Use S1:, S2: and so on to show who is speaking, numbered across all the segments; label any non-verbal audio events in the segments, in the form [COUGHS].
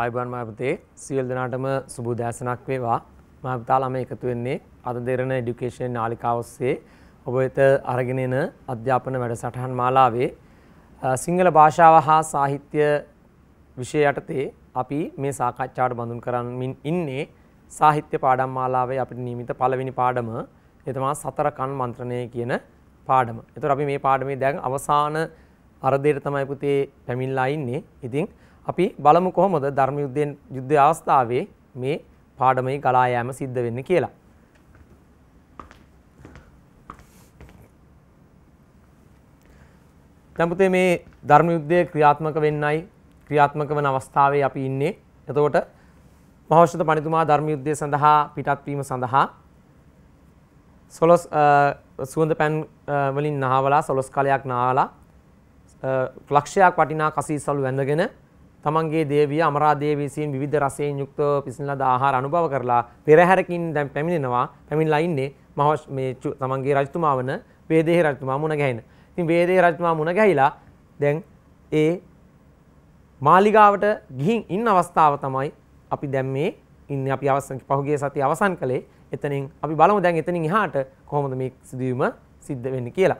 S1: ආයුබන් මාපතේ සියල් දෙනාටම සුබු දෑසනක් වේවා මාපතාලාම එකතු වෙන්නේ අද දෙරණ එඩියුකේෂන් නාලිකාව ඔස්සේ ඔබ වෙත අරගෙන එන අධ්‍යාපන වැඩසටහන් මාලාවේ සිංහල භාෂාව හා සාහිත්‍ය විෂය යටතේ අපි මේ සාකච්ඡාවට බඳුන් කරමින් ඉන්නේ සාහිත්‍ය පාඩම් මාලාවේ අපිට නියමිත පළවෙනි පාඩම ඒ තමයි සතර කන් මන්ත්‍රණය කියන පාඩම. ඒතර අපි මේ පාඩමේ දැන් අවසාන අර්ධයට තමයි පුතේ පැමිණලා ඉන්නේ. ඉතින් අපි බලමු කොහොමද ධර්ම යුද්ධයෙන් යුද්ධ අවස්ථාවේ මේ පාඩමේ ගලා යාම සිද්ධ වෙන්නේ කියලා. දැන් පුතේ මේ ධර්ම යුද්ධය ක්‍රියාත්මක වෙන්නයි ක්‍රියාත්මක වන අවස්ථාවේ අපි ඉන්නේ. එතකොට මහෞෂධ පණිතුමා ධර්ම යුද්ධය සඳහා පිටත් වීම සඳහා සොලොස් සුවඳ පැන් වලින් නහවලා සොලොස් කලයක් නාලා ලක්ෂයක් වටිනා කසීසලු වැඳගෙන තමන්ගේ දේවිය අමරාදේවීසින් විධ රසයෙන් යුක්ත පිසිල්ලද ආහාර අනුභව කරලා පෙරහැරකින් දැන් පැමිණෙනවා පැමිණලා ඉන්නේ මහවස් මේ තමන්ගේ රජතුමා වන වේදේහි රජතුමා මුණ ගැහෙන. ඉතින් වේදේහි රජතුමා මුණ ගැහිලා දැන් ඒ මාලිගාවට ගිහින් ඉන්න අවස්ථාව තමයි අපි දැන් මේ ඉන්නේ අපි අවසන් පහුගිය සතිය අවසන් කළේ. එතනින් අපි බලමු දැන් එතනින් එහාට කොහොමද මේ සිදුවීම සිද්ධ වෙන්නේ කියලා.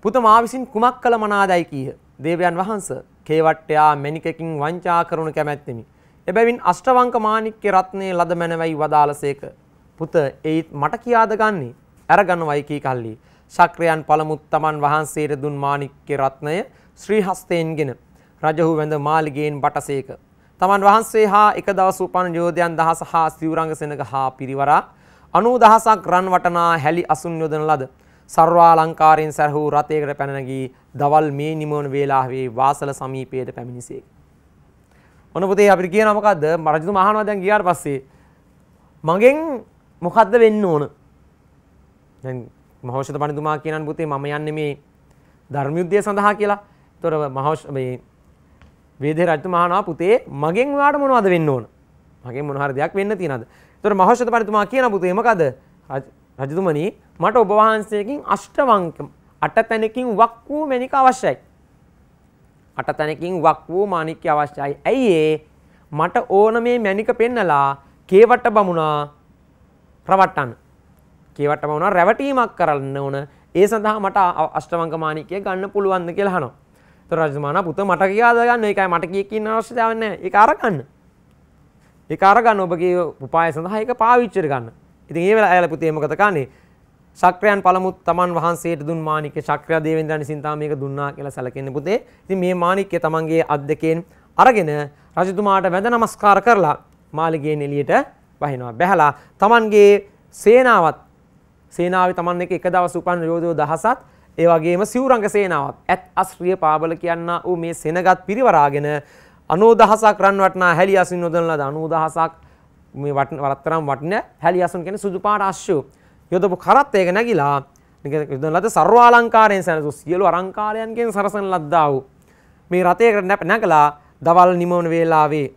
S1: පුත මා විසින් කුමක් කළ මනාදයි කීහ. දේවයන් වහන්සේ කේවට්ටයා මැණිකකින් වංචා කරනු කැමැත්තෙමි. එබැවින් අෂ්ටවංක මාණික්ක රත්නයේ ලද මැනවයි වදාළසේක. පුත ඒත් මට කියාද ගන්නේ අරගන්නවයි කී කල්ලි. ශක්‍රයන් පළමුත් Taman වහන්සේට දුන් මාණික්ක රත්නය ශ්‍රී හස්තයෙන්ගෙන රජහු වැඳ මාලිගයෙන් බටසේක. තමන් වහන්සේ හා එක දවස උපන් යෝධයන් දහස හා සිවුරංග සෙනඟ හා පිරිවරා අනූ දහසක් රන් වටනා හැලි අසුන් යොදන ලද සර්වාලංකාරයෙන් සැරහූ රථයකට පැනනගී දවල් මේ නිමවන වේලාවේ වාසල සමීපයට පැමිණිසේ. ඔන්න පුතේ අපිට කියනවා මොකද්ද? රජතුමා අහනවා දැන් ගියාට පස්සේ මගෙන් මොකද්ද වෙන්න ඕන? දැන් මහෞෂධ පඬිතුමා කියනන් පුතේ මම යන්නේ මේ ධර්මයුද්ධය සඳහා කියලා. ඒතොර මහෞෂ මේ වේදේ රජතුමා අහනවා පුතේ මගෙන් ඔයාට මොනවද වෙන්න ඕන? මගෙන් මොන හරි දෙයක් වෙන්න තියනද? ඒතොර මහෞෂධ පඬිතුමා කියන පුතේ මොකද්ද? රජතුමනි මට ඔබ වහන්සේකින් අෂ්ටවංක අටතැනකින් වක් වූ මණික අවශ්‍යයි. අටතැනකින් වක් වූ මාණික්‍ය අවශ්‍යයි. ඇයි ඒ? මට ඕන මේ මණික පෙන්නලා කේවට බමුණා රවට්ටන්න. කේවට බමුණා රැවටීමක් කරන්න ඕන. ඒ සඳහා මට අෂ්ටවංක මාණික්‍ය ගන්න පුළුවන්ද කියලා අහනවා. ඒතර රජතුමාණා පුත මට කියාද ගන්න. ඒකයි මට කිය කියන අවශ්‍යතාවයක් නැහැ. ඒක අරගන්න. ඒක අරගන්න ඔබගේ උපාය සඳහා ඒක පාවිච්චි කරගන්න. ඉතින් ඒ වෙලාව අයලා පුතේ මොකද කන්නේ? ශක්‍රයන් පළමුත් තමන් වහන්සේට දුන් මාණික්ක ශක්‍රය දේවේන්ද්‍රයන් විසින් තමයි මේක දුන්නා කියලා සැලකෙන්නේ පුතේ. ඉතින් මේ මාණික්කය තමන්ගේ අත් දෙකෙන් අරගෙන රජතුමාට වැඳ නමස්කාර කරලා මාළිගයෙන් එළියට වහිනවා. බැහැලා තමන්ගේ සේනාවත් සේනාවේ තමන් එක එක දවස් උපන් යෝධයෝ දහසත් ඒ වගේම සිවුරංග සේනාවත් ඇත් අස්රිය පාබල කියන්නා වූ මේ සෙනගත් පිරිවරාගෙන අනෝ දහසක් රන් වටනා හැලිය අසින් නොදන්ලද අනෝ දහසක් මේ වටන වරත්තරම් වටින හැලි අසුන් කියන්නේ සුදු පාට අශ්ශු යොදපු කරත් ඒක නැగిලා යොදන ලද ਸਰවාලංකාරයෙන් සැනසූ සියලු අලංකාරයන්ගෙන් සරසන ලද්දා වූ මේ රථයකට නැගලා දවල් නිමවන වේලාවේ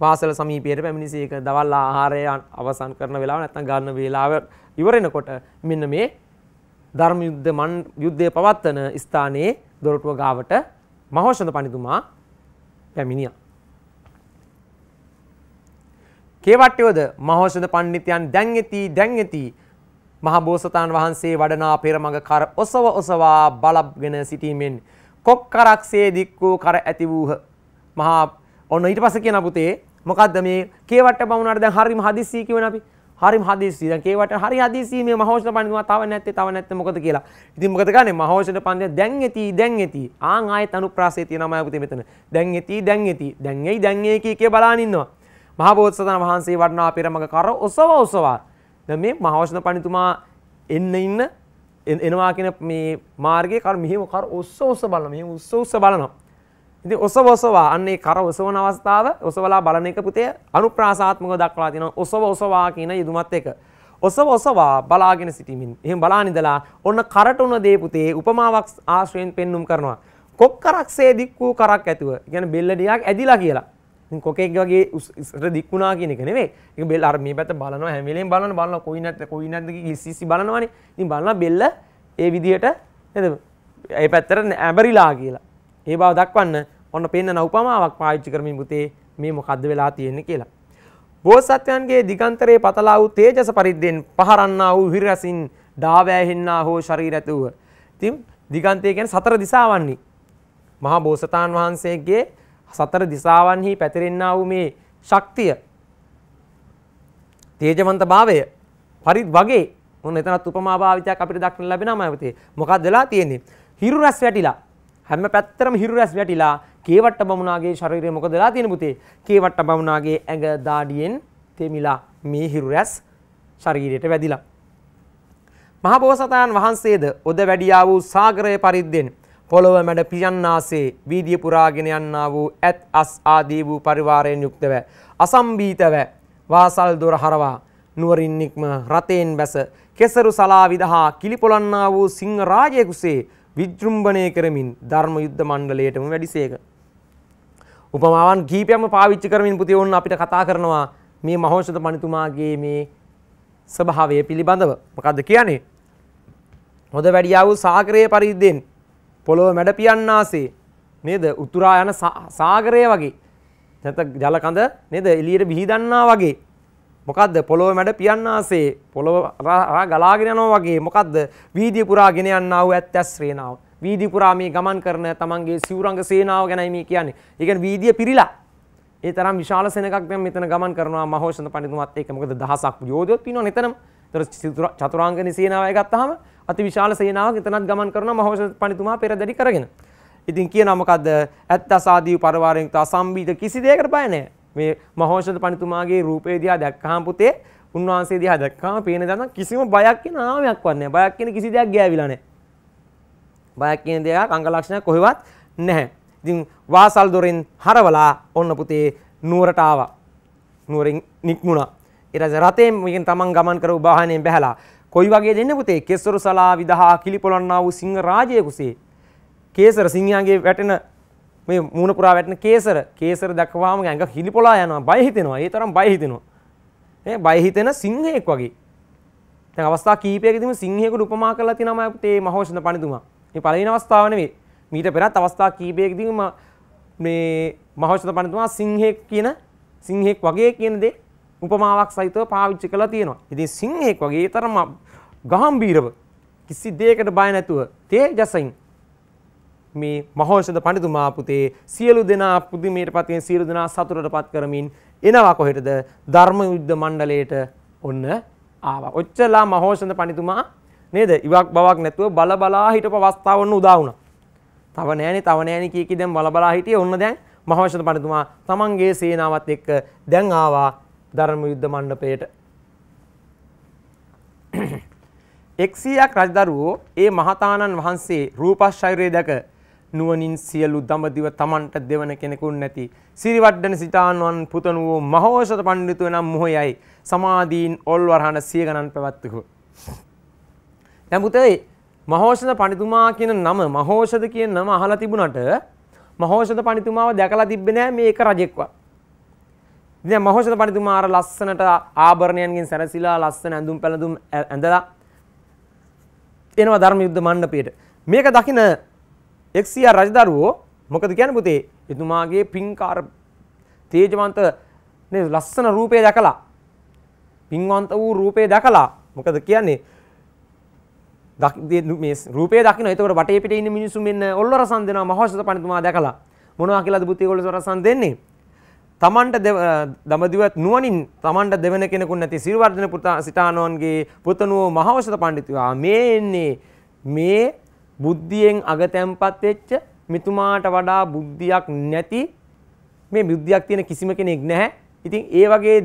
S1: වාසල සමීපයට පැමිණිසේක දවල් ආහාරය අවසන් කරන වෙලාව නැත්නම් ගන්න වේලාව ඉවරෙනකොට මෙන්න මේ ධර්ම යුද්ධ මන් යුද්ධය පවත්වන ස්ථානයේ දොරටුව ගාවට මහෞෂධ පඬිතුමා පැමිණියා කේවට්ටයෝද මහෝෂධ පණ්ඩිතයන් දැන් ඇති දැන් ඇති මහබෝසතාන් වහන්සේ වඩනා පෙරමඟ කර ඔසව ඔසවා බලගෙන සිටීමෙන් කොක් කරක්සේ දික් වූ කර ඇති වූහ මහා ඔන්න ඊට පස්සේ කියන පුතේ මොකද්ද මේ කේවට්ට බමුණාට දැන් හරිම හදිස්සි කියවන අපි හරිම හදිස්සි දැන් කේවට හරි හදිස්සි මේ මහෞෂධ පන්දිවා තව නැත්තේ තව නැත්තේ මොකද කියලා. ඉතින් මොකද ගන්නේ මහෞෂධ පන්දිය දැන් ඇති දැන් ඇති. ආන් ආයෙත් අනුප්‍රාසයේ තියෙනමයි පුතේ මෙතන. දැන් ඇති දැන් ඇති. දැන් ඇයි දැන් ඇයි කී කී බලාන ඉන්නවා. මහබෝත්සතන වහන්සේ වටනා පෙරමඟ කර ඔසව ඔසවා දැන් මේ මහවෂණ පඬිතුමා එන්න ඉන්න එනවා කියන මේ මාර්ගයේ කර මෙහෙම කර ඔස්ස ඔස්ස බලන මෙහෙම ඔස්ස ඔස්ස බලනවා ඉතින් ඔසව ඔසවා අන්න ඒ කර ඔසවන අවස්ථාව ඔසවලා බලන එක පුතේ අනුප්‍රාසාත්මකව දක්වලා තියෙනවා ඔසව ඔසවා කියන යෙදුමත් එක ඔසව ඔසවා බලාගෙන සිටීමෙන් එහෙම බලාන ඉඳලා ඔන්න කරට උන දේ පුතේ උපමාවක් ආශ්‍රයෙන් පෙන්눔 කරනවා කොක්කරක්සේ දික් වූ කරක් ඇතුව කියන්නේ බෙල්ලඩියක් ඇදිලා කියලා කොකෙක් වගේ උස්ට දික්ුණා කියන කනේ එක බෙල් අර්ම පැත බලන හැමලේ බලන බලන්න කොයි නැත කොයි නැද සිසි බලනවන ති බලන්න බෙල්ල ඒ විදිහට ඒ පැත්තර ඇබරිලා කියලා ඒ බව දක්වන්න ඔන්න පෙන්න්න නවපමාවක් පාච්චි කරමින් පුතේ මේ මොකද වෙලා තියෙන කියලා. බෝසත්වයන්ගේ දිගන්තරේ පතලා වූ තේජස පරිද්දෙන් පහරන්නා වූ හිරසින් ඩාවෑහෙන්නා හෝ ශරීර ඇතුව. තිම් දිගන්තය ගැන සතර දිසාවන්නේ. මහා බෝසතාන් වහන්සේගේ සතර දිසාවන්හි පැතිරෙන්නා වූ මේ ශක්තිය තේජවන්ත භාවය පරිත් වගේ ඔන්න එතනත් උපමා භාවිතයක් අපිට දක්න ලැබෙනවා මයිවතේ. මොකක්ද වෙලා තියෙන්නේ? හිරු රැස් වැටිලා හැම පැත්තරම හිරු රැස් වැටිලා කේවට්ට බමුණාගේ ශරීරය මොකද වෙලා තියෙන පුතේ? කේවට්ට බමුණාගේ ඇඟ දාඩියෙන් තෙමිලා මේ හිරු රැස් ශරීරයට වැදිලා. මහබෝසතාණන් වහන්සේද ඔද වැඩියා වූ සාගරය පරිද්දෙන් පොළොව මැඩ පියන්නාසේ වීදිය පුරාගෙන යන්නා වූ ඇත් අස් ආදී වූ පරිවාරයෙන් යුක්තව අසම්බීතව වාසල් දොර හරවා නුවරින් නික්ම රතෙන් බැස කෙසරු සලා විදහා කිලිපොලන්නා වූ සිංහ රාජයෙකුසේ විජෘම්භණය කරමින් ධර්ම යුද්ධ මණ්ඩලයටම වැඩිසේක. උපමාවන් කීපයක්ම පාවිච්චි කරමින් පුතේ ඔන්න අපිට කතා කරනවා මේ මහෞෂධ පණිතුමාගේ මේ ස්වභාවය පිළිබඳව. මොකද්ද කියන්නේ? හොද වැඩියා වූ සාකරයේ පරිද්දෙන් පොළොව මැඩ පියන්නාසේ නේද උතුරා යන සාගරය වගේ නැත්නම් ජලකඳ නේද එළියට බිහිදන්නා වගේ මොකද්ද පොළොව මැඩ පියන්නාසේ පොළොව ගලාගෙන යනවා වගේ මොකද්ද වීදිය පුරා ගෙන යන්නා වූ ඇත්තැස් රේනාව වීදිය පුරා මේ ගමන් කරන තමන්ගේ සිවුරංග සේනාව ගැනයි මේ කියන්නේ. ඒ කියන්නේ වීදිය පිරිලා ඒ තරම් විශාල සෙනගක් දැන් මෙතන ගමන් කරනවා මහෝෂන්ත පඬිතුමත් එක්ක. මොකද දහසක් යෝධයොත් ඉන්නවා නිතරම. ඒතර චතුරාංගනේ සේනාවය ගත්තාම අති විශාල සේනාවක් එතනත් ගමන් කරනවා මහවංශ පණිතුමා පෙරදරි කරගෙන. ඉතින් කියනවා මොකද්ද? ඇත්ත අසාදීව පරවාරයෙන් යුක්ත අසම්බීත කිසි දෙයකට බය නැහැ. මේ මහවංශ පණිතුමාගේ රූපේ දිහා දැක්කහම පුතේ උන්වහන්සේ දිහා දැක්කම පේන දන්න කිසිම බයක් කියන ආමයක්වත් නැහැ. බයක් කියන කිසි දෙයක් ගෑවිලා නැහැ. බයක් කියන දෙයක් අංග ලක්ෂණ කොහෙවත් නැහැ. ඉතින් වාසල් දොරෙන් හරවලා ඔන්න පුතේ නුවරට ආවා. නුවරින් නික්මුණා. ඊට පස්සේ රතේ මේකෙන් තමන් ගමන් කරව වාහනයෙන් බැහැලා කොයි වගේ දෙන්න පුතේ කෙස්වරු සලා විදහා කිලිපොළන්නා වූ සිංහ රාජයෙකුසේ කේසර සිංහයාගේ වැටෙන මේ මූණ පුරා වැටෙන කේසර කේසර දක්වාම ඇඟ කිලිපොලා යනවා බය හිතෙනවා ඒ තරම් බය හිතෙනවා මේ බය හිතෙන සිංහයෙක් වගේ දැන් අවස්ථා කීපයකදීම සිංහයෙකුට උපමා කරලා තිනමයි පුතේ මහෝෂණ පණිතුමා මේ පළවෙනි අවස්ථාව නෙවෙයි මීට පෙරත් අවස්ථා කීපයකදීම මේ මහෝෂණ පණිතුමා සිංහයෙක් කියන සිංහෙක් වගේ කියන දේ උපමාවක් සහිතව පාවිච්චි කළා තියෙනවා. ඉතින් සිංහෙක් වගේ තරම ගහම්බීරව කිසි දෙයකට බය නැතුව තේජසින් මේ මහෞෂධ පඬිතුමා පුතේ සියලු දෙනා පුදුමයට පත්වෙන සියලු දෙනා සතුටටපත් කරමින් එනවා කොහෙටද ධර්ම යුද්ධ මණ්ඩලයට ඔන්න ආවා. ඔච්චරලා මහෞෂධ පඬිතුමා නේද? ඉවක් බවක් නැතුව බල බලා හිටපු අවස්ථාව ඔන්න උදා වුණා. තව නෑනේ තව නෑනේ කී කී දැන් බල බලා හිටියේ ඔන්න දැන් මහෞෂධ පඬිතුමා තමන්ගේ සේනාවත් එක්ක දැන් ආවා ධර්ම යුද්ධ මණ්ඩපයට. එක්සියයක් රජදරුවෝ ඒ මහතාණන් වහන්සේ රූපශ්චෛරය දැක නුවනින් සියලු දඹදිව තමන්ට දෙවන කෙනෙකුන් නැති සිරිවඩ්ඩන සිතානුවන් පුතන වූ මහෝෂත පණ්ඩිතුව නම් මොහොයයි සමාධීන් ඔල්වරහන සිය ගණන් පැවැත්තුකු. තැපුතේ මහෝෂද පණිතුමා කියන නම මහෝෂද කියන නම අහලා තිබුණට මහෝෂද පණිතුමාව දැකලා තිබෙන මේක රජෙක්වා ඉතින් මහෞෂධ පඬිතුමා අර ලස්සනට ආභරණයන්ගෙන් සැරසිලා ලස්සන ඇඳුම් පැළඳුම් ඇඳලා එනවා ධර්ම යුද්ධ මණ්ඩපයට. මේක දකින එක්සියා රජදරුවෝ මොකද කියන්නේ පුතේ? එතුමාගේ පින්කාර තේජවන්ත නේ ලස්සන රූපය දැකලා පින්වන්ත වූ රූපය දැකලා මොකද කියන්නේ? මේ රූපය දකින්න. ඒතකොට වටේ පිටේ ඉන්න මිනිස්සු මෙන්න ඔල්ලරසන් දෙනවා මහෞෂධ පඬිතුමා දැකලා. මොනවා කියලාද පුතේ ඔල්ලරසන් දෙන්නේ? තමන්ට දමදිවත් නුවනින් තමන්ට දෙවන කෙනෙකු නැති සිරිවර්ධන පුතා සිටානෝන්ගේ පුතනුවෝ මහවසත පණ්ඩිතුවා මේ එන්නේ මේ බුද්ධියෙන් අගතැම්පත් වෙච්ච මෙතුමාට වඩා බුද්ධියක් නැති මේ බුද්ධියක් තියෙන කිසිම කෙනෙක් නැහැ. ඉතින් ඒ වගේ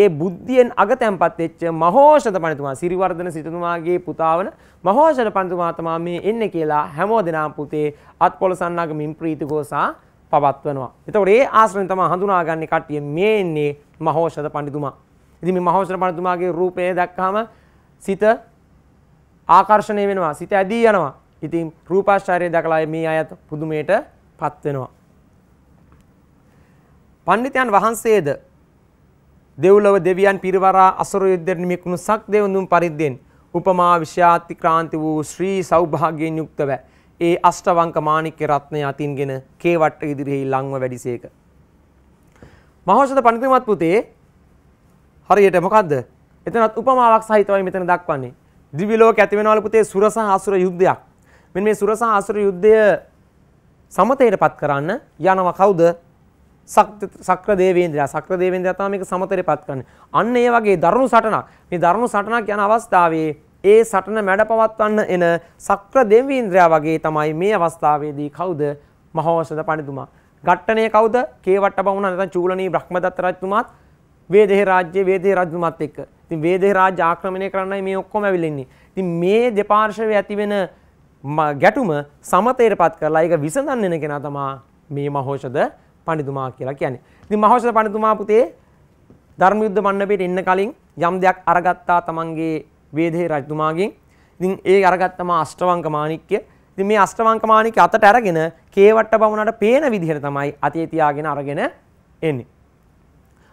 S1: ඒ බුද්ධියෙන් අගතැම්පත් වෙච්ච මහෝෂත පණිතුමා සිරිවර්ධන සිටුමාගේ පුතාවන මහෝෂත පණිතුමා තමයි මේ එන්නේ කියලා හැමෝදෙනා පුතේ අත්පොළ සන්නාගමින් ප්‍රීතිගෝසා පවත්වනවා. එතකොට ඒ ආශ්‍රයෙන් තමයි හඳුනාගන්නේ කට්ටිය මේ ඉන්නේ මහෞෂධ පඬිතුමා. ඉතින් මේ මහෞෂධ පඬිතුමාගේ රූපය දැක්කහම සිත ආකර්ෂණය වෙනවා. සිත ඇදී යනවා. ඉතින් රූපාශ්චර්ය දැකලා මේ අයත් පුදුමයටපත් වෙනවා. පඬිතයන් වහන්සේද දෙව්ලොව දෙවියන් පිරිවරා අසුර යුද්ධයට නිමෙකුණු සක් දෙවඳුන් පරිද්දෙන් උපමා විශ්‍යාති ක්‍රාන්ති වූ ශ්‍රී සෞභාග්‍යයෙන් යුක්තව ඒ අෂ්ටවංක මාණික්‍ය රත්නය අතින්ගෙන කේවට්ට ඉදිරියේ ලංව වැඩිසේක. මහෞෂධ පඬිතුමත් පුතේ හරියට මොකද්ද? එතනත් උපමාවක් සහිතවයි මෙතන දක්වන්නේ. දිව්‍ය ලෝක ඇති වෙනවලු පුතේ සුර සහ අසුර යුද්ධයක්. මෙන්න මේ සුර සහ අසුර යුද්ධය සමතේටපත් කරන්න යනවා කවුද? සක්‍ර දේවේන්ද්‍රයා සක්‍ර දේවේන්ද්‍රයා තමයි මේක සමතේටපත් කරන්නේ. අන්න ඒ වගේ දරුණු සටනක්. මේ දරුණු සටනක් යන අවස්ථාවේ ඒ සටන මැඩ පවත්වන්න එන සක්‍ර දෙවීන්ද්‍රයා වගේ තමයි මේ අවස්ථාවේදී කවුද මහෝසද පණිතුමා. ඝට්ටනේ කවුද? කේවට්ට බමුණ නැත්නම් චූලනී බ්‍රහ්මදත්ත රජතුමාත් වේදේහ රාජ්‍ය වේදේහ රජතුමාත් එක්ක. ඉතින් වේදේහ රාජ්‍ය ආක්‍රමණය කරන්නයි මේ ඔක්කොම ඇවිල්ලා ඉන්නේ. ඉතින් මේ දෙපාර්ශවයේ ඇතිවෙන ගැටුම සමතේරපත් කරලා ඒක විසඳන්න එන කෙනා තමයි මේ මහෝෂද පණිතුමා කියලා කියන්නේ. ඉතින් මහෝෂද පණිතුමා පුතේ ධර්ම යුද්ධ මණ්ඩපයට එන්න කලින් යම් දෙයක් අරගත්තා තමන්ගේ වේදේ රජතුමාගෙන් ඉතින් ඒ අරගත්තම අෂ්ටවංක මාණික්‍ය ඉතින් මේ අෂ්ටවංක මාණික්‍ය අතට අරගෙන කේවට්ට බමුණට පේන විදිහට තමයි අතේ තියාගෙන අරගෙන එන්නේ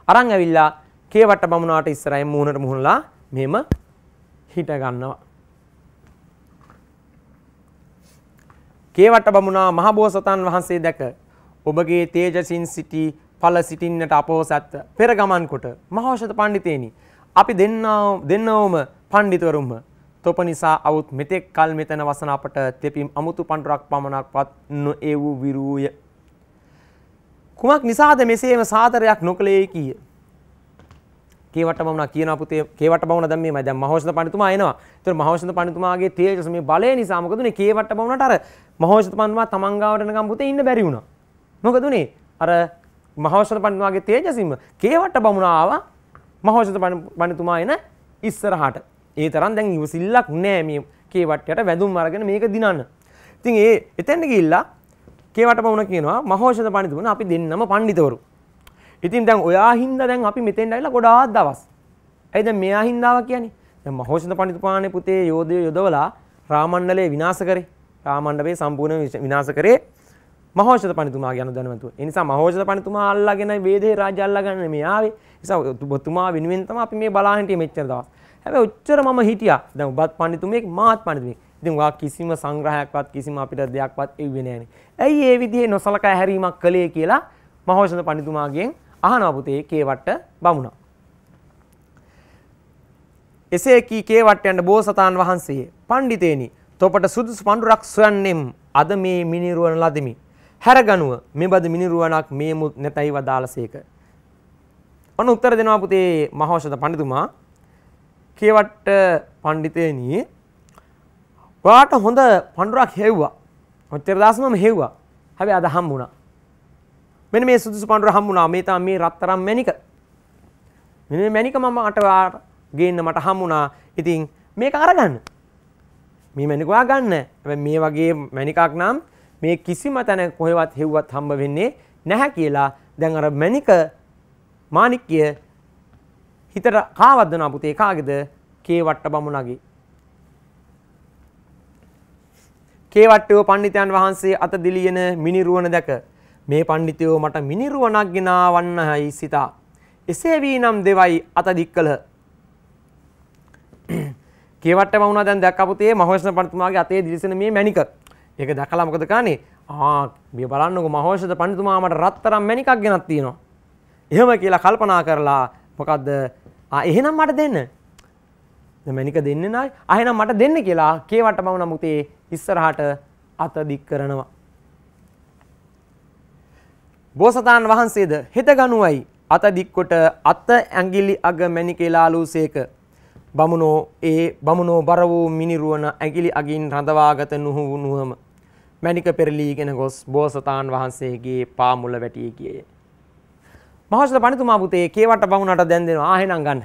S1: අරන් ඇවිල්ලා කේවට්ට බමුණාට ඉස්සරහින් මූණට මුහුණලා මෙහෙම හිට ගන්නවා කේවට්ට බමුණා මහබෝසතාන් වහන්සේ දැක ඔබගේ තේජසින් සිටි පල සිටින්නට අපෝසත්ත පෙර ගමන් කොට මහෞෂධ පඬිතේනි අපි දෙන්නවම පණ්ඩිතවරුම්ම තොපනිසා අවුත් මෙතෙක් කල් මෙතන වසන අපට තෙපිම් අමුතු පණ්ඩුරක් පමණක්වත් නොඒ වූ විරූය. කුමක් නිසාද මෙසේම සාතරයක් නොකළේ කීය. ඒවට බවන කියන පුතේ ඒවට බවන දැන් මේ දැන් මහෞෂධ පඬිතුමා එනවා. ඒතර මහෞෂධ පඬිතුමාගේ තේජස මේ බලය නිසා මොකද උනේ කේවට බවනට අර මහෞෂධ පඬිතුමා තමන් ගාවට එනකම් පුතේ ඉන්න බැරි වුණා. මොකද උනේ අර මහෞෂධ පඬිතුමාගේ තේජසින්ම කේවට බමුණා ආවා මහෞෂධ පඬිතුමා එන ඉස්සරහට. ඒ තරම් දැන් ඉවසිල්ලක් නෑ මේ කේවට්ටයට වැඳුම් අරගෙන මේක දිනන්න. ඉතින් ඒ එතෙන්ට ගිහිල්ලා කේවට බමුණ කියනවා මහෞෂධ පඬිතුමනි අපි දෙන්නම පඬිතවරු. ඉතින් දැන් ඔයා හින්දා දැන් අපි මෙතෙන්ට ආවිලා ගොඩාක් දවස්. ඇයි දැන් මෙයා හින්දාවා කියන්නේ? දැන් මහෞෂධ පඬිතුමානේ පුතේ යෝධය යොදවලා රාමණ්ඩලේ විනාශ කරේ. රාමණ්ඩපේ සම්පූර්ණ විනාශ කරේ මහෝෂධ පනිතුමා ගැන දැනවතු. එනිසා මහෝෂධ පනිතුමා අල්ලාගෙන වේදේ රාජ්‍ය අල්ලාගන්න මේ ආවේ. නිසා ඔබතුමා වෙනුවෙන් තමයි අපි මේ බලාහිටියේ මෙච්චර දවස්. හැබැයි ඔච්චර මම හිටියා. දැන් ඔබත් පඬිතුමෙක් මාත් පඬිතුමෙක්. ඉතින් ඔයා කිසිම සංග්‍රහයක්වත් කිසිම අපිට දෙයක්වත් එව්වේ නෑනේ. ඇයි ඒ විදිහේ නොසලකා හැරීමක් කළේ කියලා මහෝෂණ පඬිතුමාගෙන් අහනවා පුතේ කේවට්ට බමුණා. එසේ කී කේවට්ටයන්ට බෝසතාන් වහන්සේ පඬිතේනි තොපට සුදුසු පඳුරක් සොයන්නෙම් අද මේ මිනිරුවන ලදෙමි. හැරගනුව මෙබඳ මිනිරුවනක් මේ මුත් නැතයි වදාලසේක. ඔන්න උත්තර දෙනවා පුතේ මහෞෂධ පඬිතුමා කියවට්ට පණ්ඩිතයනී වාට හොඳ පණ්ඩුවක් හෙව්වා ඔච්චර දසනම හෙව්වා හැබැයි අද හම්බුණා මෙන්න මේ සුදුසු පණ්ඩුව හම්බුණා මේ තමයි මේ රත්තරන් මැණික මෙන්න මේ මැණික මම අට වාර ගේන්න මට හම්බුණා ඉතින් මේක අරගන්න මේ මැණික ඔයා ගන්න හැබැයි මේ වගේ මැණිකක් නම් මේ කිසිම තැන කොහෙවත් හෙව්වත් හම්බ වෙන්නේ නැහැ කියලා දැන් අර මැණික මාණික්කය හිතට කාවද්දනවා පුතේ කාගේද කේවට්ට බමුණගේ කේවට්ටයෝ පණ්ඩිතයන් වහන්සේ අත දිලියෙන මිනිරුවන දැක මේ පණ්ඩිතයෝ මට මිනිරුවනක් ගෙනාවන්නයි සිතා එසේ වී නම් දෙවයි අත දික් කළහ [CLEARS THROAT] කේවට්ට බමුණා දැන් දැක්ක පුතේ මහෝෂණ පණ්ඩිතුමාගේ අතේ දිලිසෙන මේ මැණික ඒක දැකලා මොකද කන්නේ ආ මේ බලන්නකෝ මහෝෂණ පණ්ඩිතුමා මට රත්තරන් මැණිකක් ගෙනත් තියෙනවා එහෙම කියලා කල්පනා කරලා මොකද්ද එහෙනම් මට දෙන්න මැනික දෙන්න නයි අහෙනම් මට දෙන්න කියලා කේවට මම නමුතේ ඉස්සරහට අත දික් කරනවා. බෝසතාන් වහන්සේද හෙට ගනුවයි අත දික්කොට අත ඇඟිලි අග මැනිකෙලාලූ සේක. බමුණෝ ඒ බමුණෝ බර වූ මිනිරුවන ඇගිලි අගින් රඳවාගත නුහුවුණුවම මැනික පෙරලීගෙන ගොස් බෝසතාන් වහන්සේගේ පාමුල වැටිය කියයේ. මහසල පනිතුමා පුතේ කේවට බමුණට දැන් දෙනවා ආහෙනම් ගන්න.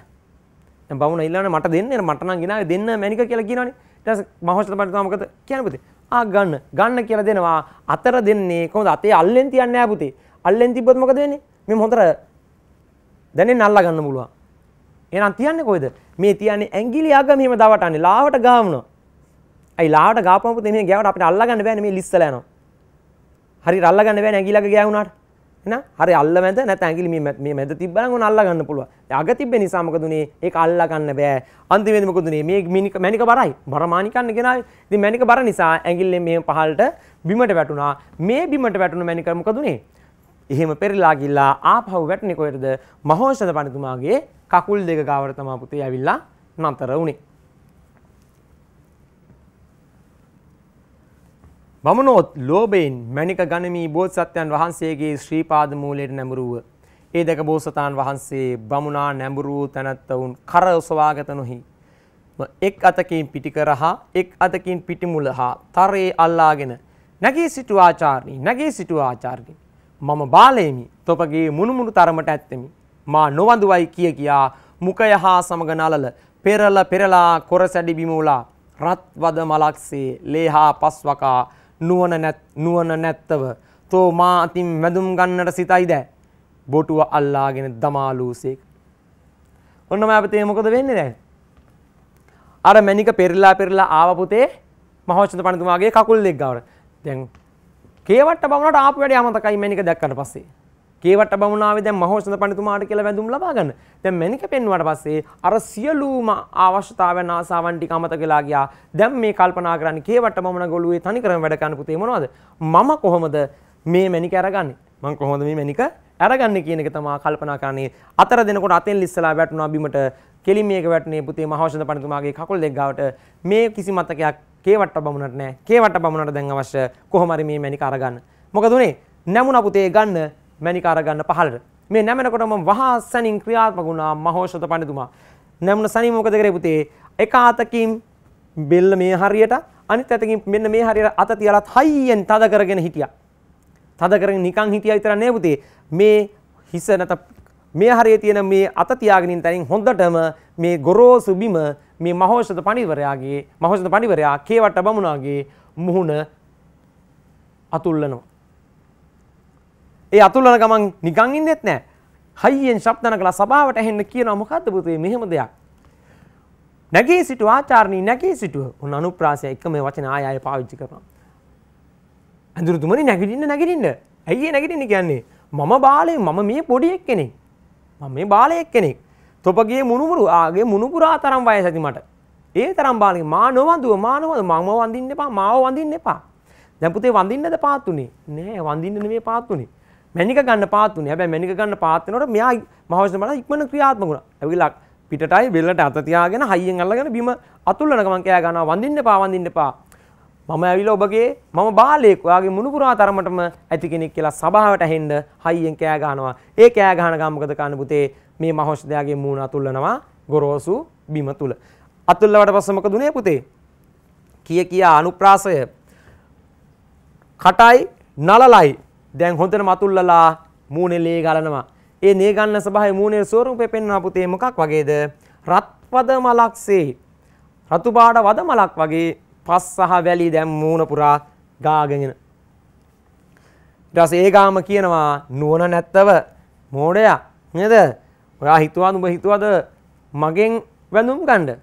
S1: දැන් බමුණ ඉල්ලන්නේ මට දෙන්න මට නම් ගිනාවේ දෙන්න මැනික කියලා කියනවනේ. ඊට පස්සේ මහසල පනිතුමා මොකද කියන්නේ පුතේ? ආ ගන්න. ගන්න කියලා දෙනවා. අතර දෙන්නේ කොහොමද? අතේ අල්ලෙන් තියන්නේ නැහැ පුතේ. අල්ලෙන් තිබ්බොත් මොකද වෙන්නේ? මේ හොඳට දැනෙන්න අල්ලා ගන්න පුළුවන්. එහෙනම් තියන්නේ කොහෙද? මේ තියන්නේ ඇඟිලි අග මෙහෙම දවටන්නේ. ලාවට ගාවනවා. ඇයි ලාවට ගාපම පුතේ මෙහෙම ගෑවට අපිට අල්ලා ගන්න බෑනේ මේ ලිස්සලා යනවා. හරි අල්ලා ගන්න බෑනේ ඇඟිලි අග ගෑවුනාට. එන හරි අල්ල මැද නැත්නම් ඇඟිලි මේ මේ මැද තිබ්බනම් ඕන අල්ල ගන්න පුළුවන් අග තිබ්බේ නිසා මොකද උනේ ඒක අල්ල ගන්න බෑ අන්තිමේදී මොකද උනේ මේ මිනික මැනික බරයි බර මානිකන්න ගෙනාවේ ඉතින් මැනික බර නිසා ඇඟිල්ලෙන් මේ පහළට බිමට වැටුණා මේ බිමට වැටුණු මැනික මොකද උනේ එහෙම පෙරලා ගිල්ලා ආපහු වැටුනේ කොහෙටද මහෝෂධ පණිතුමාගේ කකුල් දෙක ගාවට තමයි පුතේ ඇවිල්ලා නතර වුණේ වමනෝත් ලෝබයෙන් මැනික ගනිමී බෝධසත්වයන් වහන්සේගේ ශ්‍රීපාද මූලයට නැඹුරුව. ඒ දැක බෝසතාන් වහන්සේ බමුණා නැඹුරූ තැනැත්තවුන් කර ඔසවාගත නොහි. එක් අතකින් පිටිකරහා එක් අතකින් පිටිමුල හා තරයේ අල්ලාගෙන නැගේ සිටු ආචාරණී නැගේ සිටු ආචාර්ගි. මම බාලයමි තොපගේ මුණමුණු තරමට ඇත්තෙමි. මා නොවඳුවයි කිය කියා මුකය හා සමග නලල පෙරල පෙරලා කොර සැඩි බිමූලා රත්වද මලක්සේ ලේහා පස්වකා නුවන නැත්තව තෝ මා අතින් වැඳුම් ගන්නට සිතයිද බොටුව අල්ලාගෙන දමාලූසෙක් ඔන්නම අපතේ මොකද වෙන්නේ දැන් අර මැනික පෙරලා පෙරලා ආව පුතේ මහෝච්චත පණතුමාගේ කකුල් දෙක ගාවට දැන් කේවට්ට බමුණට ආපු වැඩේ අමතකයි මැනික දැක්කට පස්සේ කේවට බමුණාවේ දැන් මහෝසඳ පඬිතුමාට කියලා වැඳුම් ලබා ගන්න. දැන් මැනික පෙන්වුවාට පස්සේ අර සියලුම අවශ්‍යතාවයන් ආසාවන් ටික අමතක වෙලා ගියා. දැන් මේ කල්පනා කරන්නේ කේවට බමුණ ගොළුවේ තනි කරම වැඩ කරන පුතේ මොනවද? මම කොහොමද මේ මැනික අරගන්නේ? මං කොහොමද මේ මැනික අරගන්න කියන එක තමා කල්පනා කරන්නේ අතර දෙනකොට අතෙන් ලිස්සලා වැටුණා බිමට කෙලින් මේක වැටුනේ පුතේ මහෞෂධ පඬිතුමාගේ කකුල් දෙක ගාවට මේ කිසි මතකයක් කේවට බමුණට නැහැ කේවට බමුණට දැන් අවශ්‍ය කොහොම හරි මේ මැණික අරගන්න මොකද උනේ නැමුණා පුතේ ගන්න මැණික අරගන්න පහළට. මේ නැමෙනකොටම වහා සැනින් ක්‍රියාත්මක වුණා මහෞෂධ පඬිතුමා. නැමුණ සැනින් මොකද කරේ පුතේ? එක අතකින් බෙල්ල මේ හරියට අනිත් අතකින් මෙන්න මේ හරියට අත තියලත් හයියෙන් තද කරගෙන හිටියා. තද කරගෙන නිකන් හිටියා විතර නේ පුතේ. මේ හිස නැත මේ හරියේ තියෙන මේ අත තියාගෙන ඉන්න හොඳටම මේ ගොරෝසු බිම මේ මහෞෂධ පඬිවරයාගේ මහෞෂධ පඬිවරයා කේවට බමුණාගේ මුහුණ අතුල්ලනවා. ඒ අතුල්ලන ගමන් නිකන් ඉන්නෙත් නෑ. හයියෙන් ශබ්දන කළා සභාවට ඇහෙන්න කියනවා මොකද්ද පුතේ මෙහෙම දෙයක්. නැගී සිටු ආචාර්ණී නැගී සිටුව උන් අනුප්‍රාසය එක මේ වචන ආය ආය පාවිච්චි කරනවා. ඇඳුරුතුමනි නැගිටින්න නැගිටින්න. ඇයි නැගිටින්න කියන්නේ? මම බාලේ මම මේ පොඩි එක්කෙනෙක්. මම මේ බාලයෙක් කෙනෙක්. තොපගේ මුණුමුරු ආගේ මුණුපුරා තරම් වයස ඇති මට. ඒ තරම් බාලේ මා නොවඳුව මා නොවඳ මම වඳින්න එපා මාව වඳින්න එපා. දැන් පුතේ වඳින්නද පාත් උනේ? නෑ වඳින්න නෙමෙයි පාත් උනේ. මැනික ගන්න පාත්තුන හැබැ මැනික ගන්න පාත්තනට මෙයා මහවස බල ඉක්මන ක්‍රියාත්මකුණ ඇවිලා පිටයි වෙල්ලට අතතියාගෙන හයිියෙන් අල්ලගෙන බිම අතුල්ලනකමන් කෑ ගන්න වඳන්න පාවඳන්න පා මම ඇවිල ඔබගේ මම බාලයෙක් ඔයාගේ මුණපුරා තරමටම ඇති කෙනෙක් කියලා සභාවට හෙන්ඩ හයිියෙන් කෑ ගහනවා ඒ කෑ ගහන ගම්මකද කන්න පුතේ මේ මහොස් දෙයාගේ මූුණ අතුල්ලනවා ගොරෝසු බිම තුළ අතුල්ලවට පස්සමක දුනේ පුතේ කිය කියා අනුප්‍රාසය කටයි නලලයි දැන් හොඳට මතුල්ලලා මූණේ ලේ ගලනවා. ඒ නේ ගන්න ස්වභාවය මූණේ ස්වරූපේ පෙන්වන පුතේ මොකක් වගේද? රත්වද මලක්සේ රතු පාට වද මලක් වගේ පස් සහ වැලි දැන් මූණ පුරා ගාගෙන එන. ඊට පස්සේ ඒ ගාම කියනවා නුවණ නැත්තව මෝඩයා නේද? ඔයා හිතුවාද උඹ හිතුවාද මගෙන් වැඳුම් ගන්න?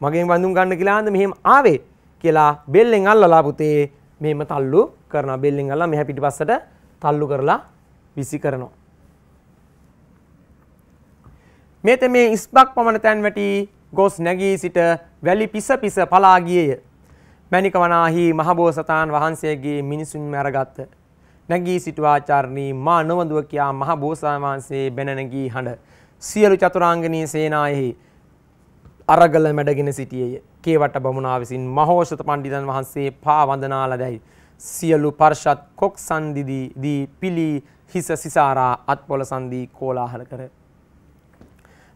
S1: මගෙන් වැඳුම් ගන්න කියලාද මෙහෙම ආවේ කියලා බෙල්ලෙන් අල්ලලා පුතේ මෙහෙම තල්ලු කරනවා බෙල්ලෙන් අල්ලලා මෙහා පිටිපස්සට තල්ලු කරලා විසි කරනවා. මෙත මේ ඉස්බක් පමණ තැන් වැටි ගොස් නැගී සිට වැලි පිස පිස පලාගියය. මැනික වනාහි මහබෝසතාන් වහන්සේගේ මිනිසුන් මැරගත්ත. නැගී සිටු ආචාරණී මා නොවඳුව කියා මහබෝසතාන් වහන්සේ බැනනගී හඬ. සියලු චතුරාංගනී සේනායෙහි අරගල මැඩගෙන සිටියේය. කේවට බමුණා විසින් මහෝෂත පණ්ඩිතන් වහන්සේ පා වන්දනාලදැයි. සියලු පර්ෂත් කොක් සන්දිදී පිළි හිස සිසාරා අත්පොල සන්දී කෝලාහල කර.